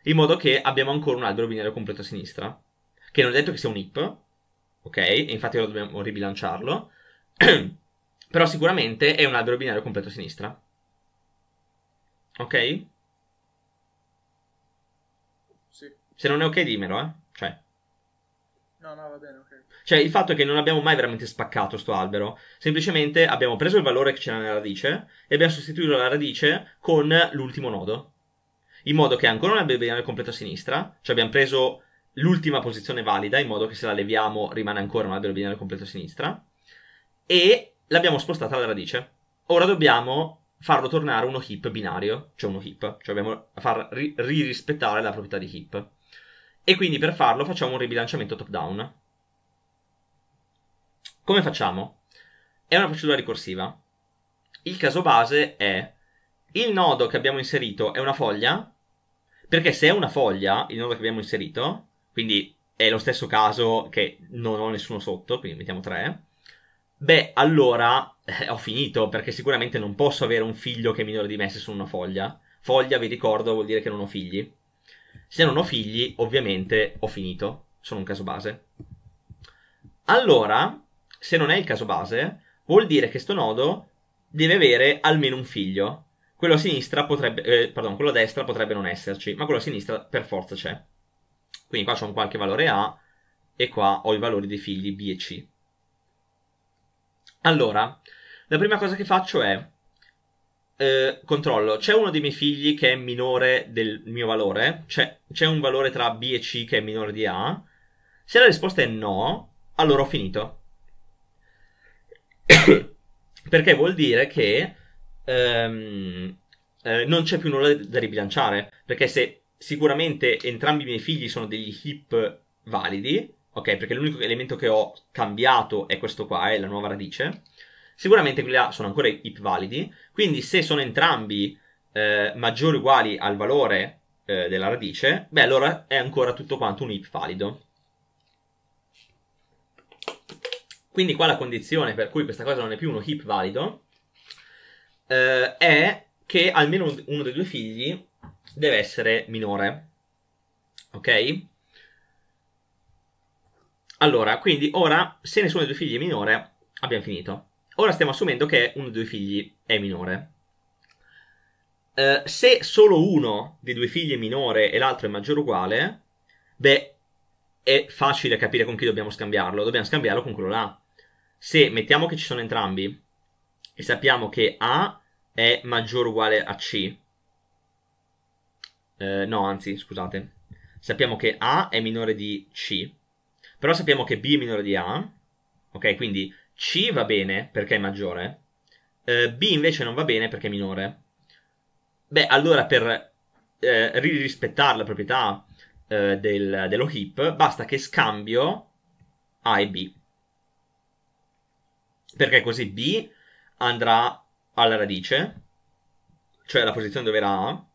in modo che abbiamo ancora un albero binario completo a sinistra, che non è detto che sia un IP, ok? E infatti ora dobbiamo ribilanciarlo, (clears throat) però sicuramente è un albero binario completo a sinistra. Ok? Sì. Se non è ok dimmelo, eh. Cioè. No, no, va bene, ok. Cioè, il fatto è che non abbiamo mai veramente spaccato sto albero. Semplicemente abbiamo preso il valore che c'era nella radice e abbiamo sostituito la radice con l'ultimo nodo. In modo che ancora non abbia il completo a sinistra. Cioè, abbiamo preso l'ultima posizione valida, in modo che se la leviamo rimane ancora un albero binario completo a sinistra. E l'abbiamo spostata alla radice. Ora dobbiamo farlo tornare uno heap binario, cioè uno heap, cioè dobbiamo far ririspettare la proprietà di heap. E quindi per farlo facciamo un ribilanciamento top down. Come facciamo? È una procedura ricorsiva. Il caso base è il nodo che abbiamo inserito è una foglia, perché se è una foglia, il nodo che abbiamo inserito, quindi è lo stesso caso che non ho nessuno sotto, quindi mettiamo 3, beh, allora eh, ho finito perché sicuramente non posso avere un figlio che è minore di me se sono una foglia. Foglia, vi ricordo, vuol dire che non ho figli. Se non ho figli, ovviamente ho finito. Sono un caso base. Allora, se non è il caso base, vuol dire che sto nodo deve avere almeno un figlio. Quello a sinistra potrebbe, eh, pardon, quello a destra potrebbe non esserci, ma quello a sinistra per forza c'è. Quindi qua c'è un qualche valore A e qua ho i valori dei figli B e C. Allora, la prima cosa che faccio è eh, controllo, c'è uno dei miei figli che è minore del mio valore? C'è, c'è un valore tra B e C che è minore di A? Se la risposta è no, allora ho finito. (coughs) Perché vuol dire che ehm, eh, non c'è più nulla da ribilanciare. Perché se sicuramente entrambi i miei figli sono degli hip validi, ok? Perché l'unico elemento che ho cambiato è questo qua, è la nuova radice. Sicuramente quelli là sono ancora hit validi, quindi se sono entrambi eh, maggiori o uguali al valore eh, della radice, beh allora è ancora tutto quanto un hit valido. Quindi qua la condizione per cui questa cosa non è più uno hip valido eh, è che almeno uno dei due figli deve essere minore. Ok? Allora, quindi ora, se nessuno dei due figli è minore, abbiamo finito. Ora stiamo assumendo che uno dei due figli è minore. Eh, se solo uno dei due figli è minore e l'altro è maggiore o uguale, beh, è facile capire con chi dobbiamo scambiarlo. Dobbiamo scambiarlo con quello là. Se mettiamo che ci sono entrambi e sappiamo che A è maggiore o uguale a C, eh, no, anzi, scusate, sappiamo che A è minore di C, però sappiamo che B è minore di A, ok? Quindi c va bene perché è maggiore, eh, B invece non va bene perché è minore. Beh, allora per eh, rispettare la proprietà eh, del, dello heap, basta che scambio A e B. Perché così B andrà alla radice, cioè alla posizione dove era A,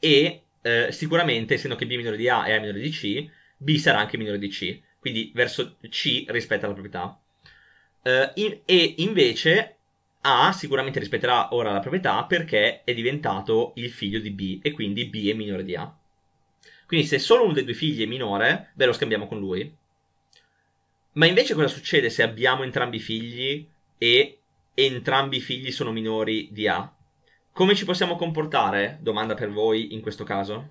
e eh, sicuramente, essendo che B è minore di A e A è minore di C, B sarà anche minore di C. Quindi verso C rispetta la proprietà. Uh, e invece A sicuramente rispetterà ora la proprietà perché è diventato il figlio di B e quindi B è minore di A. Quindi se solo uno dei due figli è minore, beh lo scambiamo con lui. Ma invece cosa succede se abbiamo entrambi i figli e entrambi i figli sono minori di A? Come ci possiamo comportare? Domanda per voi in questo caso.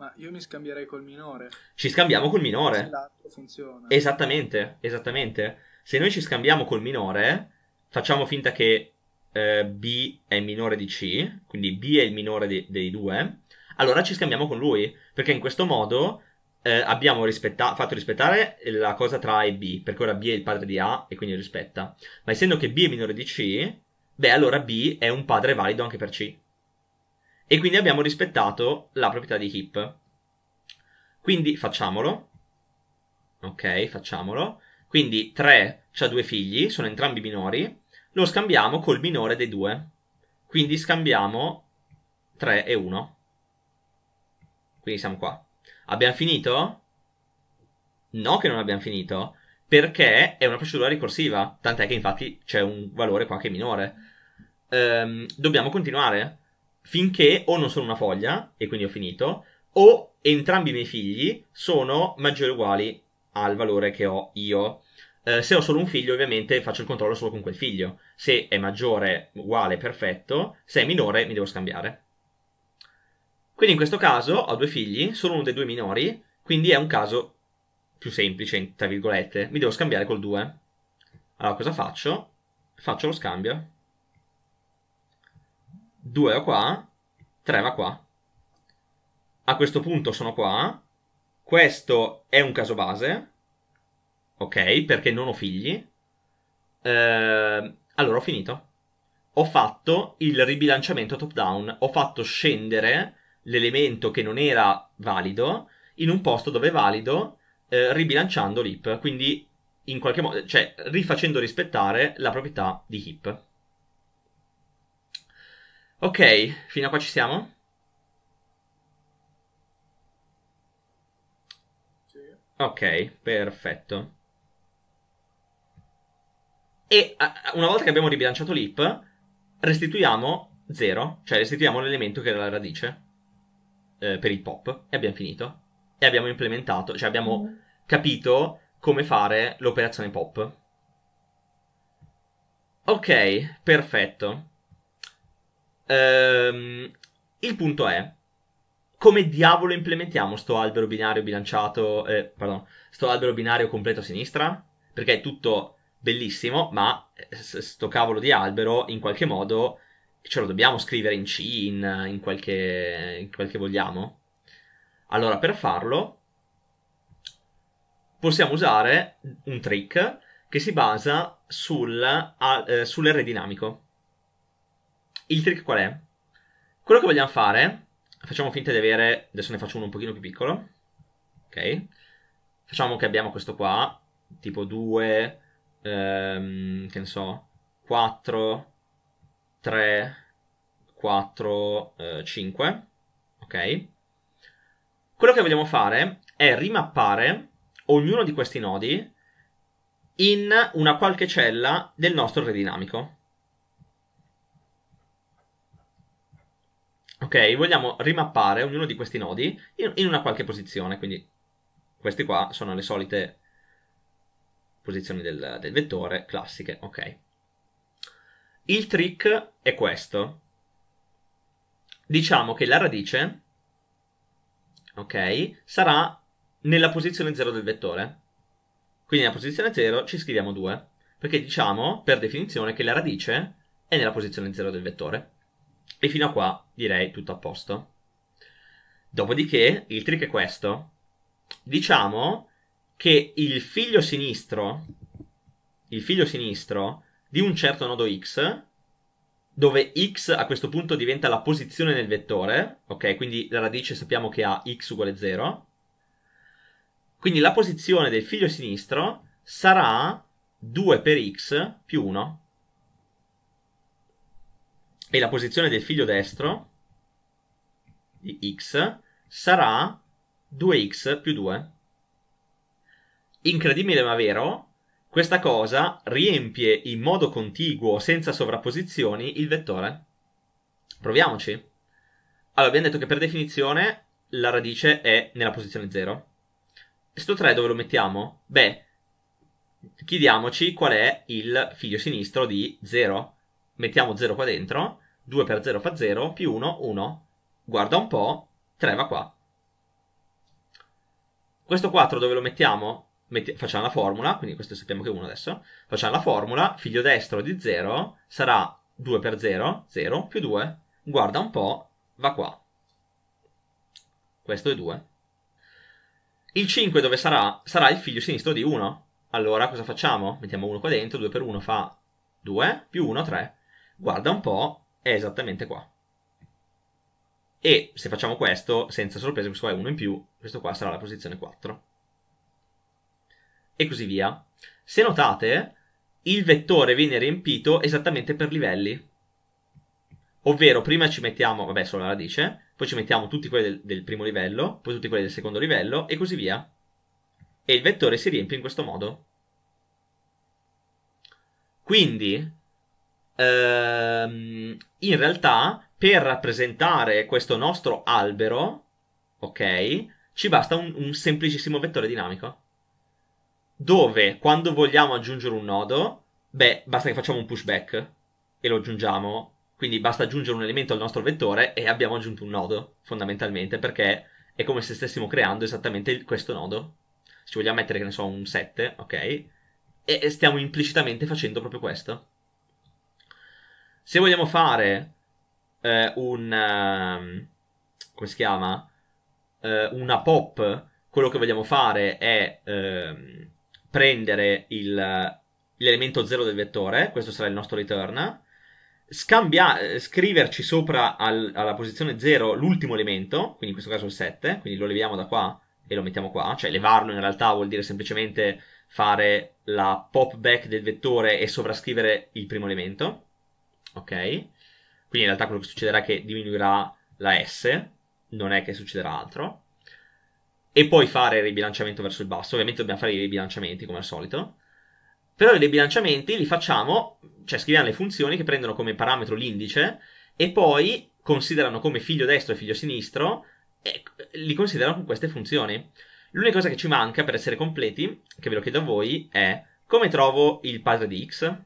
Ma io mi scambierei col minore. Ci scambiamo col minore. l'altro funziona. Esattamente, esattamente. Se noi ci scambiamo col minore, facciamo finta che eh, B è minore di C, quindi B è il minore de- dei due, allora ci scambiamo con lui, perché in questo modo eh, abbiamo rispetta- fatto rispettare la cosa tra A e B, perché ora B è il padre di A e quindi rispetta. Ma essendo che B è minore di C, beh allora B è un padre valido anche per C. E quindi abbiamo rispettato la proprietà di heap. Quindi facciamolo. Ok, facciamolo. Quindi 3 ha due figli, sono entrambi minori. Lo scambiamo col minore dei due. Quindi scambiamo 3 e 1. Quindi siamo qua. Abbiamo finito? No che non abbiamo finito, perché è una procedura ricorsiva, tant'è che infatti c'è un valore qua che è minore. Ehm, dobbiamo continuare, finché o non sono una foglia, e quindi ho finito, o entrambi i miei figli sono maggiori o uguali al valore che ho io. Eh, se ho solo un figlio, ovviamente faccio il controllo solo con quel figlio. Se è maggiore, uguale, perfetto. Se è minore, mi devo scambiare. Quindi in questo caso ho due figli, sono uno dei due minori, quindi è un caso più semplice, tra virgolette. Mi devo scambiare col 2. Allora, cosa faccio? Faccio lo scambio. 2 va qua, 3 va qua. A questo punto sono qua. Questo è un caso base. Ok, perché non ho figli. Eh, allora ho finito. Ho fatto il ribilanciamento top down. Ho fatto scendere l'elemento che non era valido in un posto dove è valido, eh, ribilanciando l'hip. Quindi, in qualche modo, cioè rifacendo rispettare la proprietà di hip. Ok, fino a qua ci siamo? Ok, perfetto. E una volta che abbiamo ribilanciato l'ip, restituiamo 0, cioè restituiamo l'elemento che era la radice eh, per il pop. E abbiamo finito. E abbiamo implementato, cioè abbiamo mm. capito come fare l'operazione pop. Ok, perfetto. Ehm, il punto è, come diavolo implementiamo sto albero binario bilanciato, eh, pardon, sto albero binario completo a sinistra? Perché è tutto bellissimo, ma eh, sto cavolo di albero in qualche modo ce lo dobbiamo scrivere in C, in, in, quel, che, in quel vogliamo. Allora, per farlo, possiamo usare un trick che si basa sul, uh, sull'R dinamico. Il trick qual è? Quello che vogliamo fare, facciamo finta di avere, adesso ne faccio uno un pochino più piccolo, ok? Facciamo che abbiamo questo qua, tipo 2, ehm, che ne so, 4, 3, 4, 5, ok? Quello che vogliamo fare è rimappare ognuno di questi nodi in una qualche cella del nostro re dinamico. Ok, vogliamo rimappare ognuno di questi nodi in, una qualche posizione, quindi questi qua sono le solite posizioni del, del vettore classiche, ok. Il trick è questo. Diciamo che la radice, ok, sarà nella posizione 0 del vettore. Quindi nella posizione 0 ci scriviamo 2, perché diciamo per definizione che la radice è nella posizione 0 del vettore. E fino a qua direi tutto a posto. Dopodiché il trick è questo. Diciamo che il figlio sinistro, il figlio sinistro di un certo nodo x, dove x a questo punto diventa la posizione nel vettore, ok? Quindi la radice sappiamo che ha x uguale 0. Quindi la posizione del figlio sinistro sarà 2 per x più 1 e la posizione del figlio destro di x sarà 2x più 2. Incredibile ma vero, questa cosa riempie in modo contiguo, senza sovrapposizioni, il vettore. Proviamoci. Allora, abbiamo detto che per definizione la radice è nella posizione 0. Questo 3 dove lo mettiamo? Beh, chiediamoci qual è il figlio sinistro di 0 Mettiamo 0 qua dentro. 2 per 0 fa 0, più 1, 1. Guarda un po', 3 va qua. Questo 4 dove lo mettiamo? Metti- facciamo la formula, quindi questo sappiamo che è 1 adesso. Facciamo la formula, figlio destro di 0 sarà 2 per 0, 0 più 2, guarda un po', va qua. Questo è 2. Il 5 dove sarà? Sarà il figlio sinistro di 1. Allora cosa facciamo? Mettiamo 1 qua dentro, 2 per 1 fa 2, più 1, 3 guarda un po', è esattamente qua. E se facciamo questo, senza sorpresa, questo qua è 1 in più, questo qua sarà la posizione 4. E così via. Se notate, il vettore viene riempito esattamente per livelli. Ovvero, prima ci mettiamo, vabbè, solo la radice, poi ci mettiamo tutti quelli del, del primo livello, poi tutti quelli del secondo livello, e così via. E il vettore si riempie in questo modo. Quindi, ehm, in realtà per rappresentare questo nostro albero, ok, ci basta un, un semplicissimo vettore dinamico. Dove quando vogliamo aggiungere un nodo, beh, basta che facciamo un pushback e lo aggiungiamo. Quindi basta aggiungere un elemento al nostro vettore e abbiamo aggiunto un nodo, fondamentalmente, perché è come se stessimo creando esattamente questo nodo. Ci vogliamo mettere, che ne so, un 7, ok? E stiamo implicitamente facendo proprio questo se vogliamo fare eh, un... Uh, come si chiama? Uh, una pop, quello che vogliamo fare è uh, prendere il, l'elemento 0 del vettore, questo sarà il nostro return, scambia- scriverci sopra al, alla posizione 0 l'ultimo elemento, quindi in questo caso il 7, quindi lo leviamo da qua e lo mettiamo qua, cioè levarlo in realtà vuol dire semplicemente fare la pop back del vettore e sovrascrivere il primo elemento. Ok? Quindi in realtà quello che succederà è che diminuirà la S, non è che succederà altro. E poi fare il ribilanciamento verso il basso. Ovviamente dobbiamo fare i ribilanciamenti come al solito. Però i ribilanciamenti li facciamo, cioè scriviamo le funzioni che prendono come parametro l'indice e poi considerano come figlio destro e figlio sinistro e li considerano con queste funzioni. L'unica cosa che ci manca per essere completi, che ve lo chiedo a voi, è come trovo il padre di x?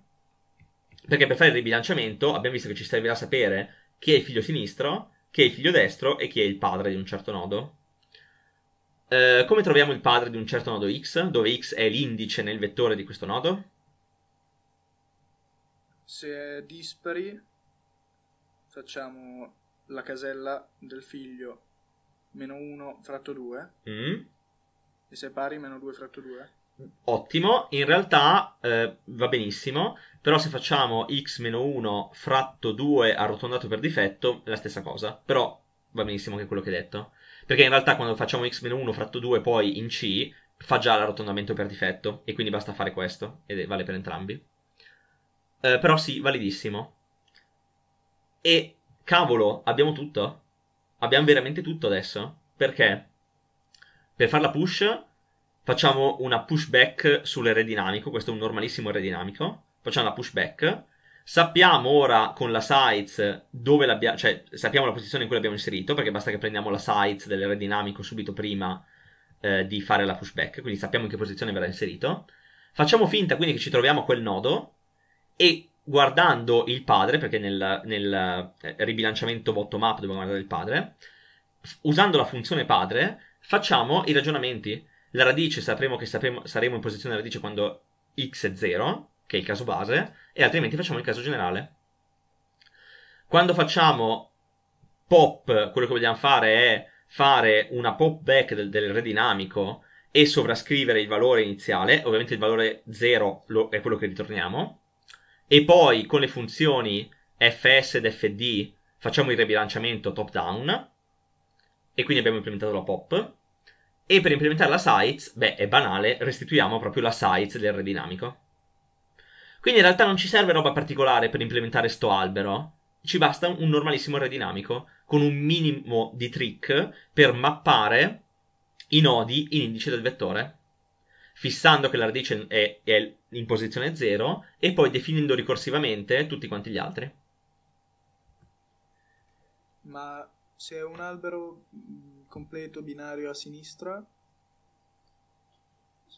Perché per fare il ribilanciamento abbiamo visto che ci servirà sapere chi è il figlio sinistro, chi è il figlio destro e chi è il padre di un certo nodo. Eh, come troviamo il padre di un certo nodo x, dove x è l'indice nel vettore di questo nodo? Se è dispari, facciamo la casella del figlio meno 1 fratto 2 mm. e se è pari meno 2 fratto 2 ottimo, in realtà eh, va benissimo, però se facciamo x-1 fratto 2 arrotondato per difetto è la stessa cosa, però va benissimo anche quello che hai detto, perché in realtà quando facciamo x-1 fratto 2 poi in c fa già l'arrotondamento per difetto e quindi basta fare questo ed vale per entrambi. Eh, però sì, validissimo. E cavolo, abbiamo tutto? Abbiamo veramente tutto adesso? Perché per fare la push facciamo una pushback sull'aerodinamico, questo è un normalissimo aerodinamico, facciamo la pushback, sappiamo ora con la size dove l'abbiamo, cioè sappiamo la posizione in cui l'abbiamo inserito, perché basta che prendiamo la size dell'aerodinamico subito prima eh, di fare la pushback, quindi sappiamo in che posizione verrà inserito, facciamo finta quindi che ci troviamo a quel nodo e guardando il padre, perché nel, nel eh, ribilanciamento bottom up dobbiamo guardare il padre, usando la funzione padre facciamo i ragionamenti la radice sapremo che sapremo, saremo in posizione radice quando x è 0, che è il caso base, e altrimenti facciamo il caso generale. Quando facciamo pop, quello che vogliamo fare è fare una pop back del, del re dinamico e sovrascrivere il valore iniziale, ovviamente il valore 0 lo, è quello che ritorniamo, e poi con le funzioni fs ed fd facciamo il ribilanciamento top down, e quindi abbiamo implementato la pop. E per implementare la size, beh, è banale, restituiamo proprio la size del re dinamico. Quindi in realtà non ci serve roba particolare per implementare sto albero, ci basta un normalissimo re dinamico con un minimo di trick per mappare i nodi in indice del vettore, fissando che la radice è, è in posizione 0 e poi definendo ricorsivamente tutti quanti gli altri. Ma se è un albero completo binario a sinistra,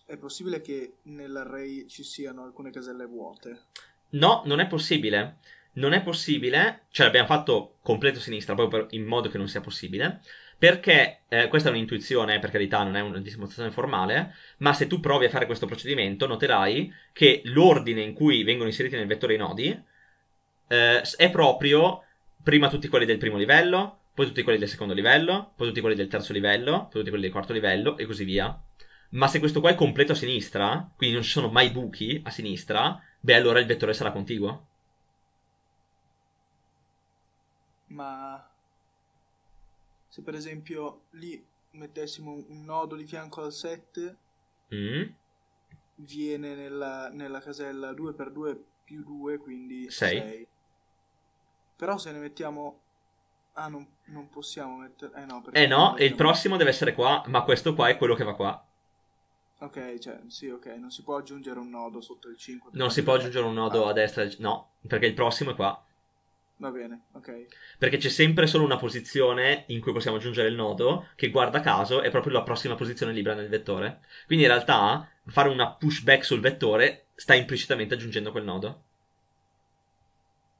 è possibile che nell'array ci siano alcune caselle vuote? No, non è possibile. Non è possibile, cioè l'abbiamo fatto completo sinistra proprio per, in modo che non sia possibile, perché eh, questa è un'intuizione, per carità, non è una dimostrazione formale, ma se tu provi a fare questo procedimento noterai che l'ordine in cui vengono inseriti nel vettore i nodi eh, è proprio prima tutti quelli del primo livello, poi tutti quelli del secondo livello, poi tutti quelli del terzo livello, poi tutti quelli del quarto livello e così via. Ma se questo qua è completo a sinistra, quindi non ci sono mai buchi a sinistra, beh allora il vettore sarà contiguo. Ma se per esempio lì mettessimo un nodo di fianco al 7, mm. viene nella, nella casella 2x2 più 2, quindi 6. Però se ne mettiamo... Ah, non non possiamo mettere... Eh no, perché. eh no il prossimo deve essere qua, ma questo qua è quello che va qua. Ok, cioè, sì, ok, non si può aggiungere un nodo sotto il 5. Non si può aggiungere un nodo ah. a destra, no, perché il prossimo è qua. Va bene, ok. Perché c'è sempre solo una posizione in cui possiamo aggiungere il nodo, che guarda caso è proprio la prossima posizione libera nel vettore. Quindi in realtà fare una pushback sul vettore sta implicitamente aggiungendo quel nodo.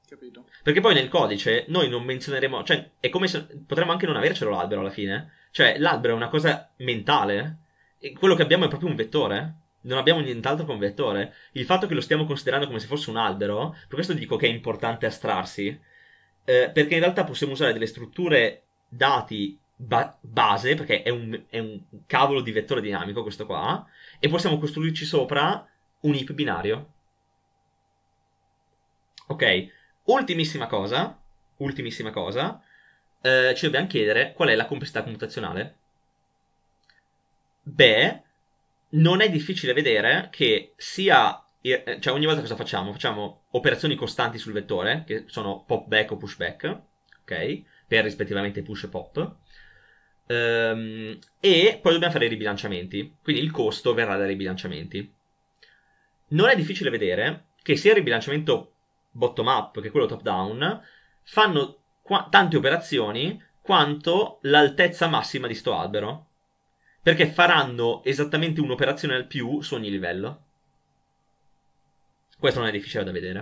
Capito. Perché poi nel codice noi non menzioneremo, cioè è come se potremmo anche non avercelo l'albero alla fine. Cioè l'albero è una cosa mentale. E quello che abbiamo è proprio un vettore. Non abbiamo nient'altro che un vettore. Il fatto che lo stiamo considerando come se fosse un albero, per questo dico che è importante astrarsi. Eh, perché in realtà possiamo usare delle strutture dati ba- base, perché è un, è un cavolo di vettore dinamico questo qua, e possiamo costruirci sopra un IP binario. Ok, Ultimissima cosa, ultimissima cosa, eh, ci dobbiamo chiedere qual è la complessità computazionale. Beh, non è difficile vedere che sia... Eh, cioè ogni volta cosa facciamo? Facciamo operazioni costanti sul vettore, che sono pop back o push back, ok? Per rispettivamente push e pop. Um, e poi dobbiamo fare i ribilanciamenti, quindi il costo verrà dai ribilanciamenti. Non è difficile vedere che sia il ribilanciamento bottom up che è quello top down, fanno qua- tante operazioni quanto l'altezza massima di sto albero. Perché faranno esattamente un'operazione al più su ogni livello. Questo non è difficile da vedere.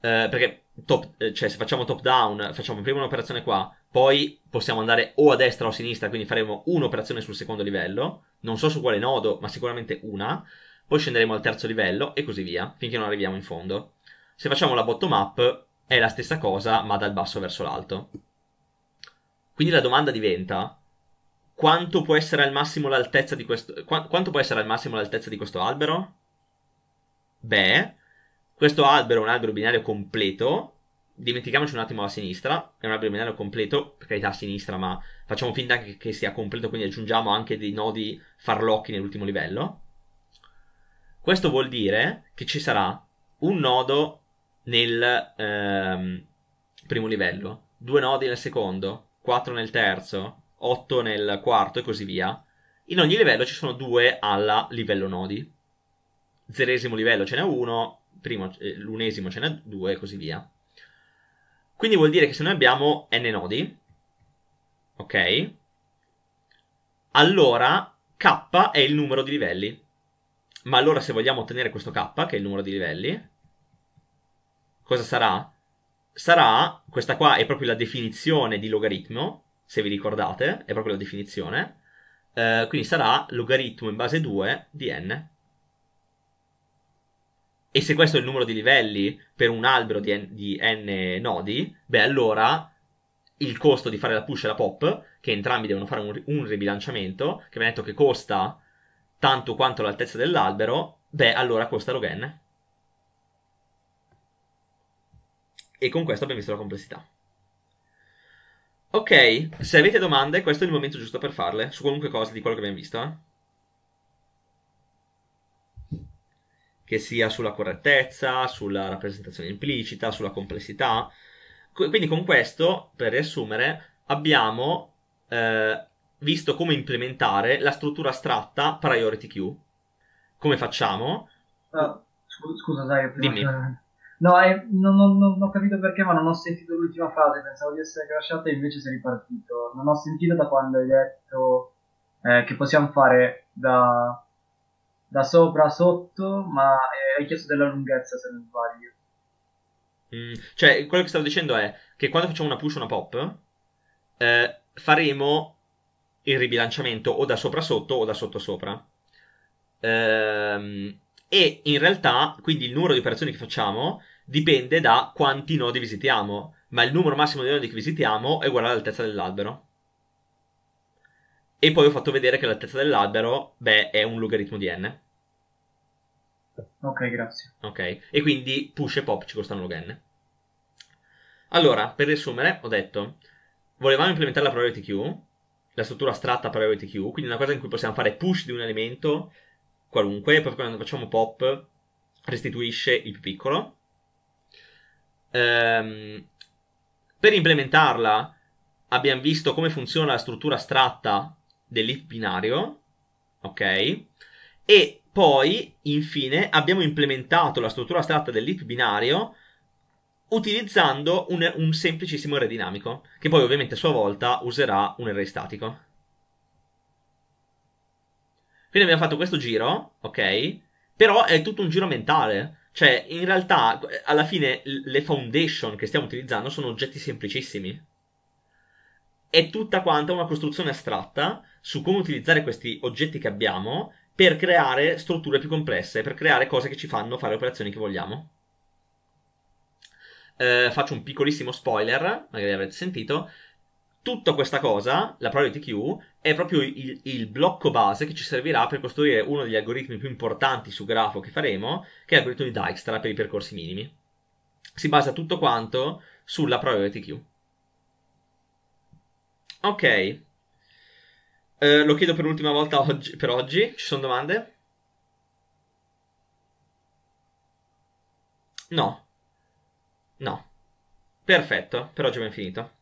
Eh, perché top, eh, cioè, se facciamo top down, facciamo prima un'operazione qua, poi possiamo andare o a destra o a sinistra, quindi faremo un'operazione sul secondo livello, non so su quale nodo, ma sicuramente una, poi scenderemo al terzo livello e così via, finché non arriviamo in fondo. Se facciamo la bottom up è la stessa cosa ma dal basso verso l'alto. Quindi la domanda diventa quanto può essere al massimo l'altezza di questo qu- quanto può essere al massimo l'altezza di questo albero? Beh, questo albero è un albero binario completo. Dimentichiamoci un attimo la sinistra, è un albero binario completo, per carità a sinistra, ma facciamo finta che, che sia completo, quindi aggiungiamo anche dei nodi farlocchi nell'ultimo livello. Questo vuol dire che ci sarà un nodo nel ehm, primo livello, due nodi nel secondo, quattro nel terzo, otto nel quarto e così via. In ogni livello ci sono due alla livello nodi. Zeresimo livello ce n'è uno, primo, eh, l'unesimo ce n'è due e così via. Quindi vuol dire che se noi abbiamo n nodi, ok? Allora k è il numero di livelli. Ma allora se vogliamo ottenere questo k, che è il numero di livelli, cosa sarà? Sarà, questa qua è proprio la definizione di logaritmo, se vi ricordate, è proprio la definizione, eh, quindi sarà logaritmo in base 2 di n. E se questo è il numero di livelli per un albero di n, di n nodi, beh allora il costo di fare la push e la pop, che entrambi devono fare un, un ribilanciamento, che mi ha detto che costa tanto quanto l'altezza dell'albero, beh allora costa log n. E con questo abbiamo visto la complessità. Ok, se avete domande, questo è il momento giusto per farle, su qualunque cosa di quello che abbiamo visto. Eh? Che sia sulla correttezza, sulla rappresentazione implicita, sulla complessità. Quindi con questo, per riassumere, abbiamo eh, visto come implementare la struttura astratta priority queue. Come facciamo? Uh, scusa, dai, prima Dimmi. Che No, eh, non, non, non, ho capito perché, ma non ho sentito l'ultima frase. Pensavo di essere crashato e invece sei ripartito. Non ho sentito da quando hai detto eh, che possiamo fare da, da sopra a sotto, ma eh, hai chiesto della lunghezza se non sbaglio. Mm, cioè, quello che stavo dicendo è che quando facciamo una push o una pop, eh, faremo il ribilanciamento o da sopra a sotto o da sotto a sopra. Ehm, e in realtà, quindi il numero di operazioni che facciamo dipende da quanti nodi visitiamo, ma il numero massimo di nodi che visitiamo è uguale all'altezza dell'albero. E poi ho fatto vedere che l'altezza dell'albero, beh, è un logaritmo di n. Ok, grazie. Ok, e quindi push e pop ci costano log n. Allora, per riassumere, ho detto, volevamo implementare la priority queue, la struttura astratta priority queue, quindi una cosa in cui possiamo fare push di un elemento qualunque, e poi quando facciamo pop restituisce il più piccolo. Ehm, per implementarla abbiamo visto come funziona la struttura astratta dell'if binario, ok? E poi, infine, abbiamo implementato la struttura astratta dell'if binario utilizzando un, un semplicissimo array dinamico, che poi ovviamente a sua volta userà un array statico. Quindi abbiamo fatto questo giro, ok? Però è tutto un giro mentale, cioè, in realtà, alla fine, le foundation che stiamo utilizzando sono oggetti semplicissimi. È tutta quanta una costruzione astratta su come utilizzare questi oggetti che abbiamo per creare strutture più complesse, per creare cose che ci fanno fare operazioni che vogliamo. Eh, faccio un piccolissimo spoiler, magari avrete sentito. Tutta questa cosa, la priority queue, è proprio il, il, blocco base che ci servirà per costruire uno degli algoritmi più importanti su grafo che faremo, che è l'algoritmo di Dijkstra per i percorsi minimi. Si basa tutto quanto sulla priority queue. Ok, eh, lo chiedo per l'ultima volta oggi, per oggi. Ci sono domande? No. No. Perfetto, per oggi abbiamo finito.